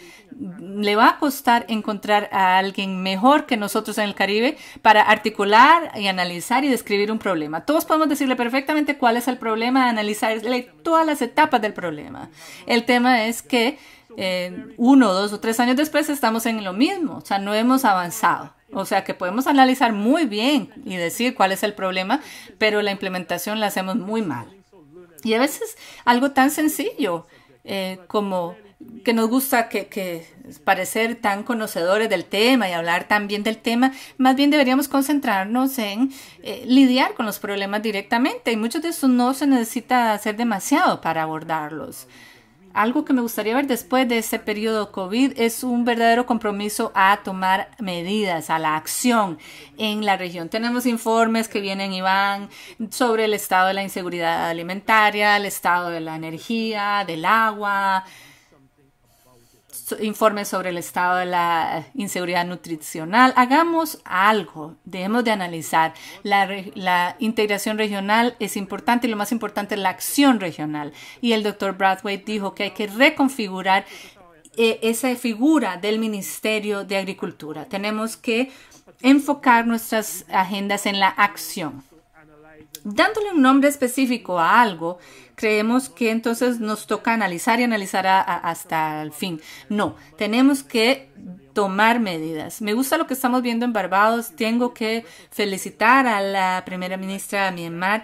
le va a costar encontrar a alguien mejor que nosotros en el Caribe para articular y analizar y describir un problema. Todos podemos decirle perfectamente cuál es el problema, analizarle todas las etapas del problema. El tema es que eh, uno, dos o tres años después estamos en lo mismo, o sea, no hemos avanzado. O sea que podemos analizar muy bien y decir cuál es el problema, pero la implementación la hacemos muy mal. Y a veces algo tan sencillo eh, como que nos gusta que, parecer tan conocedores del tema y hablar tan bien del tema, más bien deberíamos concentrarnos en eh, lidiar con los problemas directamente. Y muchos de esos no se necesita hacer demasiado para abordarlos. Algo que me gustaría ver después de este periodo COVID es un verdadero compromiso a tomar medidas, a la acción en la región. Tenemos informes que vienen y van sobre el estado de la inseguridad alimentaria, el estado de la energía, del agua, informes sobre el estado de la inseguridad nutricional. Hagamos algo, debemos de analizar. La, integración regional es importante y lo más importante es la acción regional. Y el doctor Bradway dijo que hay que reconfigurar eh, esa figura del Ministerio de Agricultura. Tenemos que enfocar nuestras agendas en la acción. Dándole un nombre específico a algo creemos que entonces nos toca analizar y analizar hasta el fin. No, tenemos que tomar medidas. Me gusta lo que estamos viendo en Barbados. Tengo que felicitar a la primera ministra de Myanmar.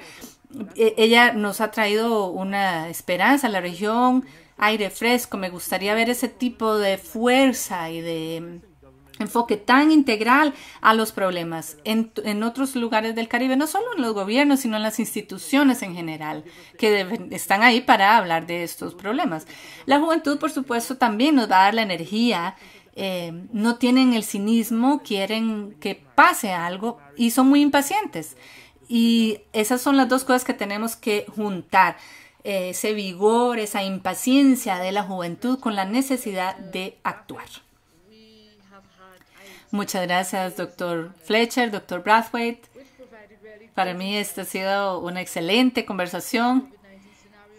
E, ella nos ha traído una esperanza a la región, aire fresco. Me gustaría ver ese tipo de fuerza y de enfoque tan integral a los problemas en, otros lugares del Caribe, no solo en los gobiernos, sino en las instituciones en general, que están ahí para hablar de estos problemas. La juventud, por supuesto, también nos va a dar la energía. Eh, no tienen el cinismo, quieren que pase algo y son muy impacientes. Y esas son las dos cosas que tenemos que juntar eh, ese vigor, esa impaciencia de la juventud con la necesidad de actuar. Muchas gracias, doctor Fletcher, doctor Brathwaite. Para mí esta ha sido una excelente conversación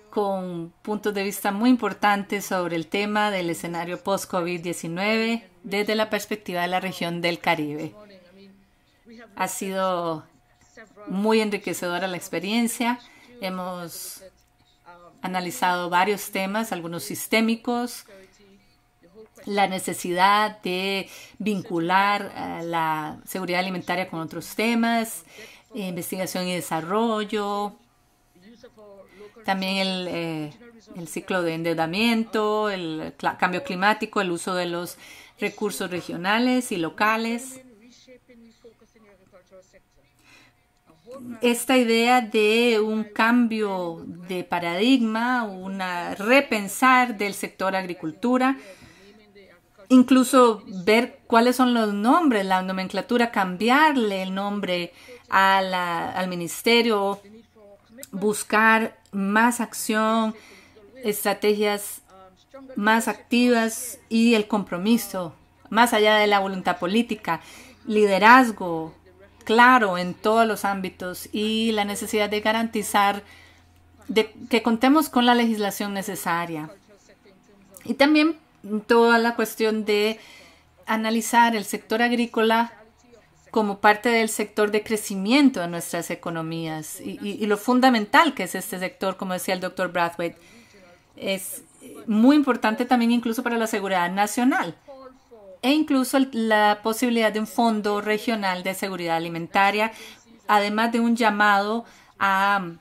con puntos de vista muy importantes sobre el tema del escenario post-COVID-19 desde la perspectiva de la región del Caribe. Ha sido muy enriquecedora la experiencia. Hemos analizado varios temas, algunos sistémicos, la necesidad de vincular eh, la seguridad alimentaria con otros temas, investigación y desarrollo, también el, eh, ciclo de endeudamiento, el cambio climático, el uso de los recursos regionales y locales. Esta idea de un cambio de paradigma, una repensar del sector agricultura, incluso ver cuáles son los nombres, la nomenclatura, cambiarle el nombre al ministerio, buscar más acción, estrategias más activas y el compromiso, más allá de la voluntad política, liderazgo claro en todos los ámbitos y la necesidad de garantizar de que contemos con la legislación necesaria. Y también toda la cuestión de analizar el sector agrícola como parte del sector de crecimiento de nuestras economías y, lo fundamental que es este sector, como decía el doctor Brathwaite, es muy importante también incluso para la seguridad nacional e incluso la posibilidad de un fondo regional de seguridad alimentaria, además de un llamado a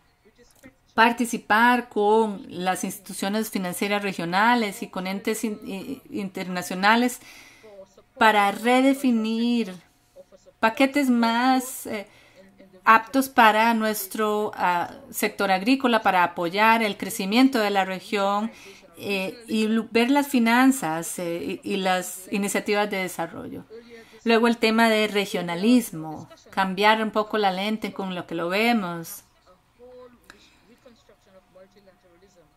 participar con las instituciones financieras regionales y con entes internacionales para redefinir paquetes más eh, aptos para nuestro ah, sector agrícola, para apoyar el crecimiento de la región eh, y ver las finanzas eh, y, y las iniciativas de desarrollo. Luego el tema de regionalismo, cambiar un poco la lente con lo que lo vemos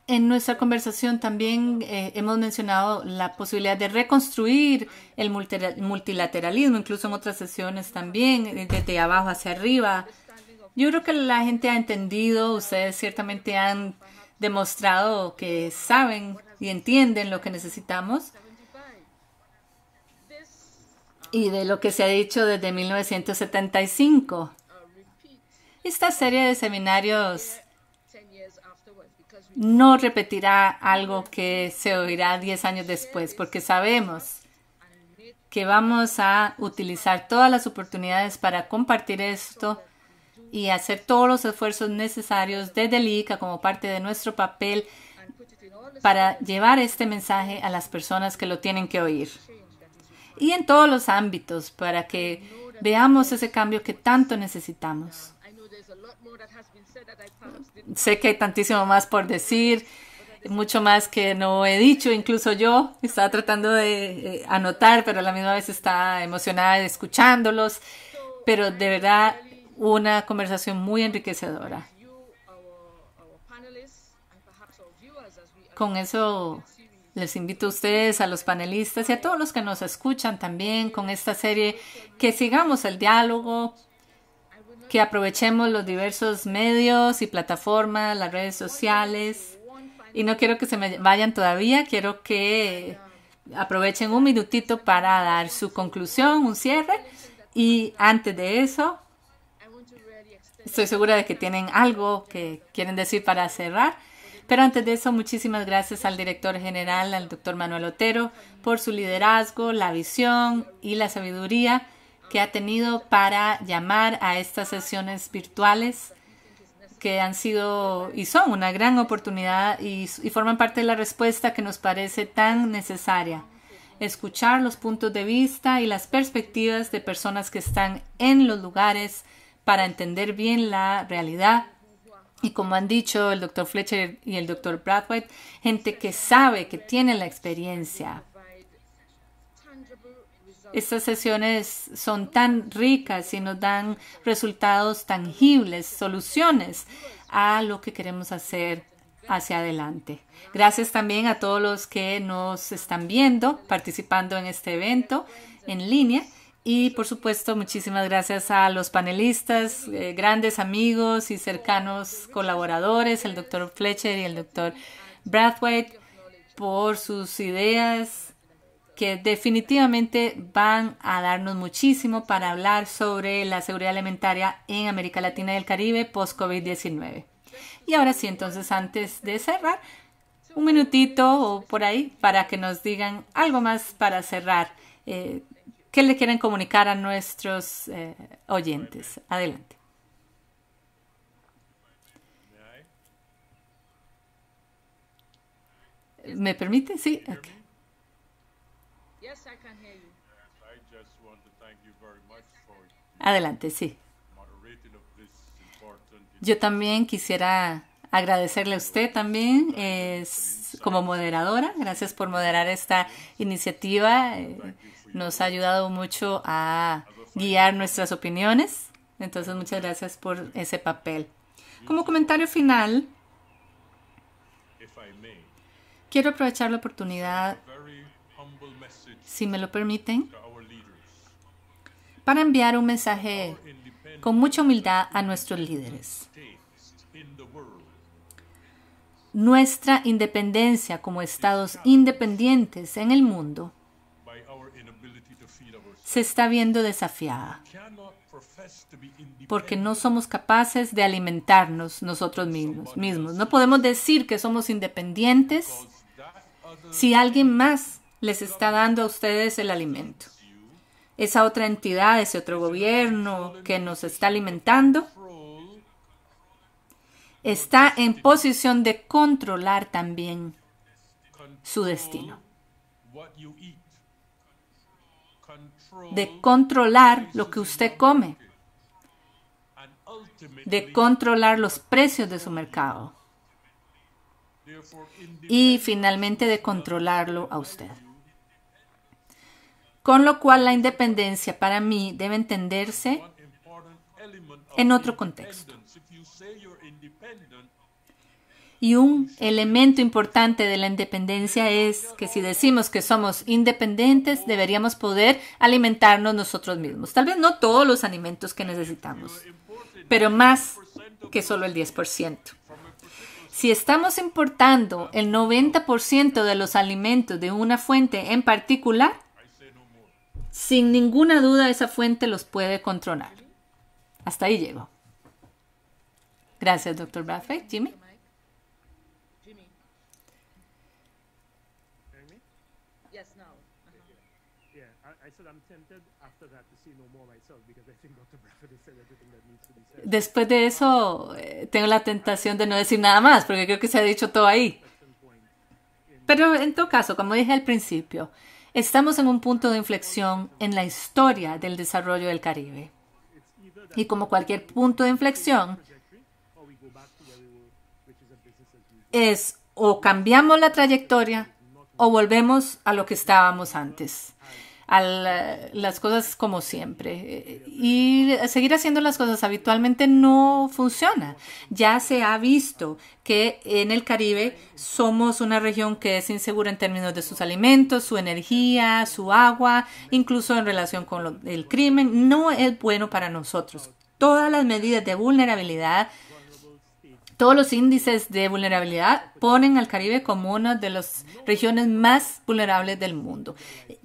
En nuestra conversación también eh, hemos mencionado la posibilidad de reconstruir el multilateralismo, incluso en otras sesiones también, eh, desde abajo hacia arriba. Yo creo que la gente ha entendido, ustedes ciertamente han demostrado que saben y entienden lo que necesitamos y de lo que se ha dicho desde 1975. Esta serie de seminarios no repetirá algo que se oirá 10 años después, porque sabemos que vamos a utilizar todas las oportunidades para compartir esto y hacer todos los esfuerzos necesarios desde el ICA como parte de nuestro papel para llevar este mensaje a las personas que lo tienen que oír. Y en todos los ámbitos, para que veamos ese cambio que tanto necesitamos. Sé que hay tantísimo más por decir, mucho más que no he dicho, incluso yo estaba tratando de eh, anotar, pero a la misma vez estaba emocionada escuchándolos, pero de verdad una conversación muy enriquecedora. Con eso les invito a ustedes, a los panelistas y a todos los que nos escuchan también con esta serie, que sigamos el diálogo, que aprovechemos los diversos medios y plataformas, las redes sociales. Y no quiero que se me vayan todavía, quiero que aprovechen un minutito para dar su conclusión, un cierre. Y antes de eso, estoy segura de que tienen algo que quieren decir para cerrar. Pero antes de eso, muchísimas gracias al director general, al doctor Manuel Otero, por su liderazgo, la visión y la sabiduría que ha tenido para llamar a estas sesiones virtuales que han sido y son una gran oportunidad y, forman parte de la respuesta que nos parece tan necesaria. Escuchar los puntos de vista y las perspectivas de personas que están en los lugares para entender bien la realidad. Y como han dicho el doctor Fletcher y el doctor bradway gente que sabe, que tiene la experiencia estas sesiones son tan ricas y nos dan resultados tangibles, soluciones a lo que queremos hacer hacia adelante. Gracias también a todos los que nos están viendo, participando en este evento en línea. Y por supuesto, muchísimas gracias a los panelistas, eh, grandes amigos y cercanos colaboradores, el doctor Fletcher y el doctor Bradway por sus ideas, que definitivamente van a darnos muchísimo para hablar sobre la seguridad alimentaria en América Latina y el Caribe post-COVID-19. Y ahora sí, entonces antes de cerrar, un minutito o por ahí para que nos digan algo más para cerrar. Eh, ¿Qué le quieren comunicar a nuestros eh, oyentes? Adelante. ¿Me permite? Sí. Okay. Adelante, sí. Yo también quisiera agradecerle a usted también es, como moderadora. Gracias por moderar esta iniciativa. Eh, nos ha ayudado mucho a guiar nuestras opiniones. Entonces, muchas gracias por ese papel. Como comentario final, quiero aprovechar la oportunidad, si me lo permiten, para enviar un mensaje con mucha humildad a nuestros líderes. Nuestra independencia como estados independientes en el mundo se está viendo desafiada porque no somos capaces de alimentarnos nosotros mismos. mismos. No podemos decir que somos independientes si alguien más les está dando a ustedes el alimento esa otra entidad, ese otro gobierno que nos está alimentando, está en posición de controlar también su destino, de controlar lo que usted come, de controlar los precios de su mercado y finalmente de controlarlo a usted. Con lo cual la independencia para mí debe entenderse en otro contexto. Y un elemento importante de la independencia es que si decimos que somos independientes, deberíamos poder alimentarnos nosotros mismos. Tal vez no todos los alimentos que necesitamos, pero más que solo el 10%. Si estamos importando el 90% de los alimentos de una fuente en particular, sin ninguna duda esa fuente los puede controlar. Hasta ahí llego. Gracias, doctor Bradford. Jimmy. Después de eso, eh, tengo la tentación de no decir nada más, porque creo que se ha dicho todo ahí. Pero en todo caso, como dije al principio, Estamos en un punto de inflexión en la historia del desarrollo del Caribe. Y como cualquier punto de inflexión, es o cambiamos la trayectoria o volvemos a lo que estábamos antes a las cosas como siempre. Y seguir haciendo las cosas habitualmente no funciona. Ya se ha visto que en el Caribe somos una región que es insegura en términos de sus alimentos, su energía, su agua, incluso en relación con el crimen. No es bueno para nosotros. Todas las medidas de vulnerabilidad todos los índices de vulnerabilidad ponen al Caribe como una de las regiones más vulnerables del mundo.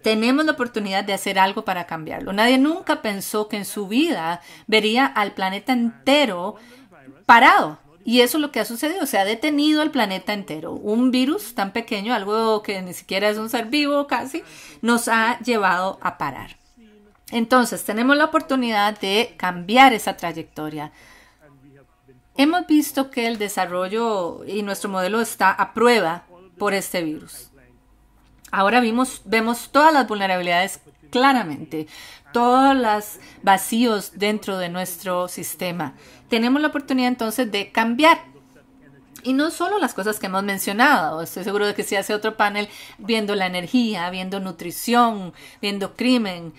Tenemos la oportunidad de hacer algo para cambiarlo. Nadie nunca pensó que en su vida vería al planeta entero parado. Y eso es lo que ha sucedido, se ha detenido al planeta entero. Un virus tan pequeño, algo que ni siquiera es un ser vivo casi, nos ha llevado a parar. Entonces, tenemos la oportunidad de cambiar esa trayectoria Hemos visto que el desarrollo y nuestro modelo está a prueba por este virus. Ahora vimos, vemos todas las vulnerabilidades claramente, todos los vacíos dentro de nuestro sistema. Tenemos la oportunidad entonces de cambiar y no solo las cosas que hemos mencionado, estoy seguro de que si hace otro panel viendo la energía, viendo nutrición, viendo crimen,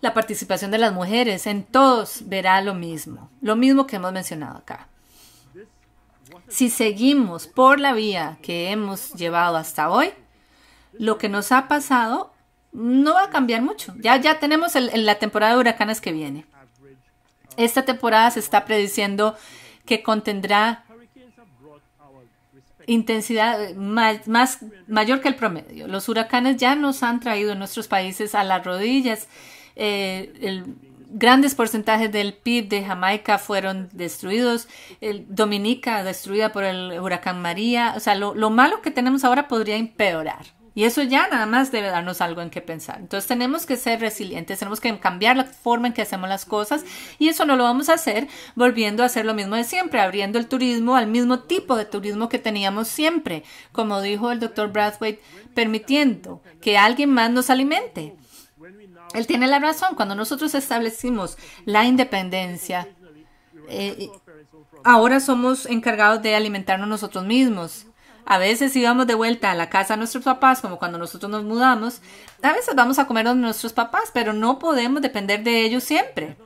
la participación de las mujeres, en todos verá lo mismo, lo mismo que hemos mencionado acá si seguimos por la vía que hemos llevado hasta hoy, lo que nos ha pasado no va a cambiar mucho. Ya, ya tenemos la temporada de huracanes que viene. Esta temporada se está prediciendo que contendrá intensidad más, mayor que el promedio. Los huracanes ya nos han traído en nuestros países a las rodillas eh, el, grandes porcentajes del PIB de Jamaica fueron destruidos, el Dominica destruida por el huracán María, o sea, lo, lo malo que tenemos ahora podría empeorar. Y eso ya nada más debe darnos algo en qué pensar. Entonces tenemos que ser resilientes, tenemos que cambiar la forma en que hacemos las cosas y eso no lo vamos a hacer volviendo a hacer lo mismo de siempre, abriendo el turismo al mismo tipo de turismo que teníamos siempre, como dijo el doctor Brathwaite, permitiendo que alguien más nos alimente. Él tiene la razón. Cuando nosotros establecimos la independencia, eh, ahora somos encargados de alimentarnos nosotros mismos. A veces íbamos de vuelta a la casa de nuestros papás, como cuando nosotros nos mudamos. A veces vamos a comer a nuestros papás, pero no podemos depender de ellos siempre.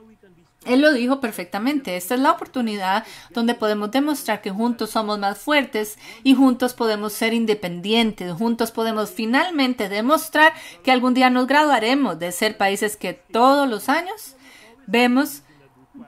Él lo dijo perfectamente, esta es la oportunidad donde podemos demostrar que juntos somos más fuertes y juntos podemos ser independientes, juntos podemos finalmente demostrar que algún día nos graduaremos de ser países que todos los años vemos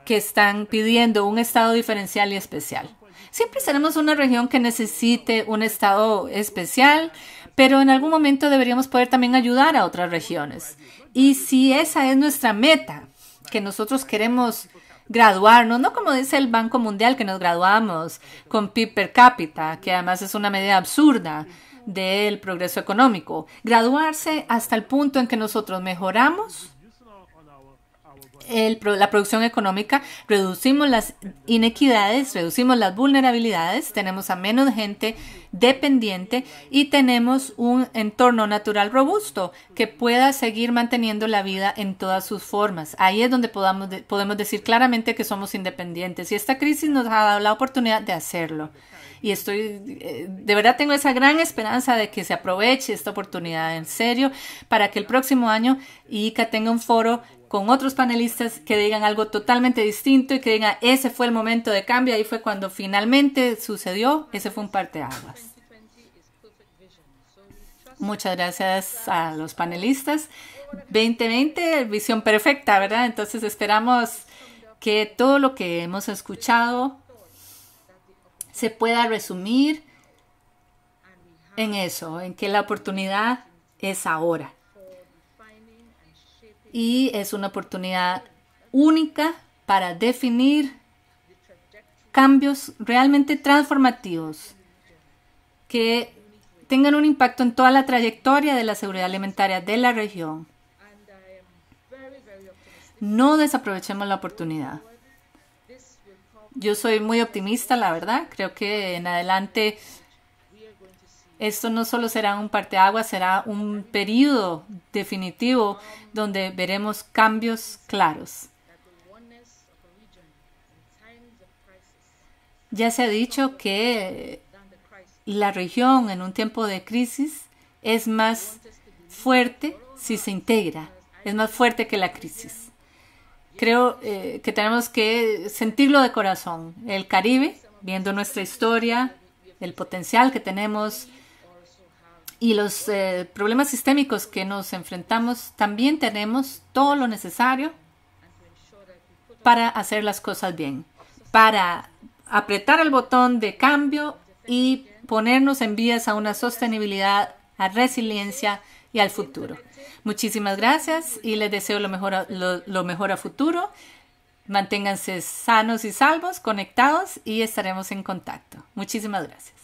que están pidiendo un Estado diferencial y especial. Siempre seremos una región que necesite un Estado especial, pero en algún momento deberíamos poder también ayudar a otras regiones. Y si esa es nuestra meta, que nosotros queremos graduarnos, no como dice el Banco Mundial que nos graduamos con PIB per cápita, que además es una medida absurda del progreso económico. Graduarse hasta el punto en que nosotros mejoramos la producción económica, reducimos las inequidades, reducimos las vulnerabilidades, tenemos a menos gente dependiente y tenemos un entorno natural robusto que pueda seguir manteniendo la vida en todas sus formas. Ahí es donde podamos, podemos decir claramente que somos independientes y esta crisis nos ha dado la oportunidad de hacerlo. Y estoy, eh, de verdad tengo esa gran esperanza de que se aproveche esta oportunidad en serio para que el próximo año ICA tenga un foro con otros panelistas que digan algo totalmente distinto y que digan, ese fue el momento de cambio, ahí fue cuando finalmente sucedió, ese fue un de parteaguas. Muchas gracias a los panelistas. 2020, visión perfecta, ¿verdad? Entonces esperamos que todo lo que hemos escuchado se pueda resumir en eso, en que la oportunidad es ahora y es una oportunidad única para definir cambios realmente transformativos que tengan un impacto en toda la trayectoria de la seguridad alimentaria de la región. No desaprovechemos la oportunidad. Yo soy muy optimista, la verdad. Creo que en adelante esto no solo será un parteaguas, será un periodo definitivo donde veremos cambios claros. Ya se ha dicho que la región en un tiempo de crisis es más fuerte si se integra, es más fuerte que la crisis. Creo eh, que tenemos que sentirlo de corazón. El Caribe, viendo nuestra historia, el potencial que tenemos y los eh, problemas sistémicos que nos enfrentamos, también tenemos todo lo necesario para hacer las cosas bien, para apretar el botón de cambio y ponernos en vías a una sostenibilidad, a resiliencia y al futuro. Muchísimas gracias y les deseo lo mejor lo mejor a futuro. Manténganse sanos y salvos, conectados y estaremos en contacto. Muchísimas gracias.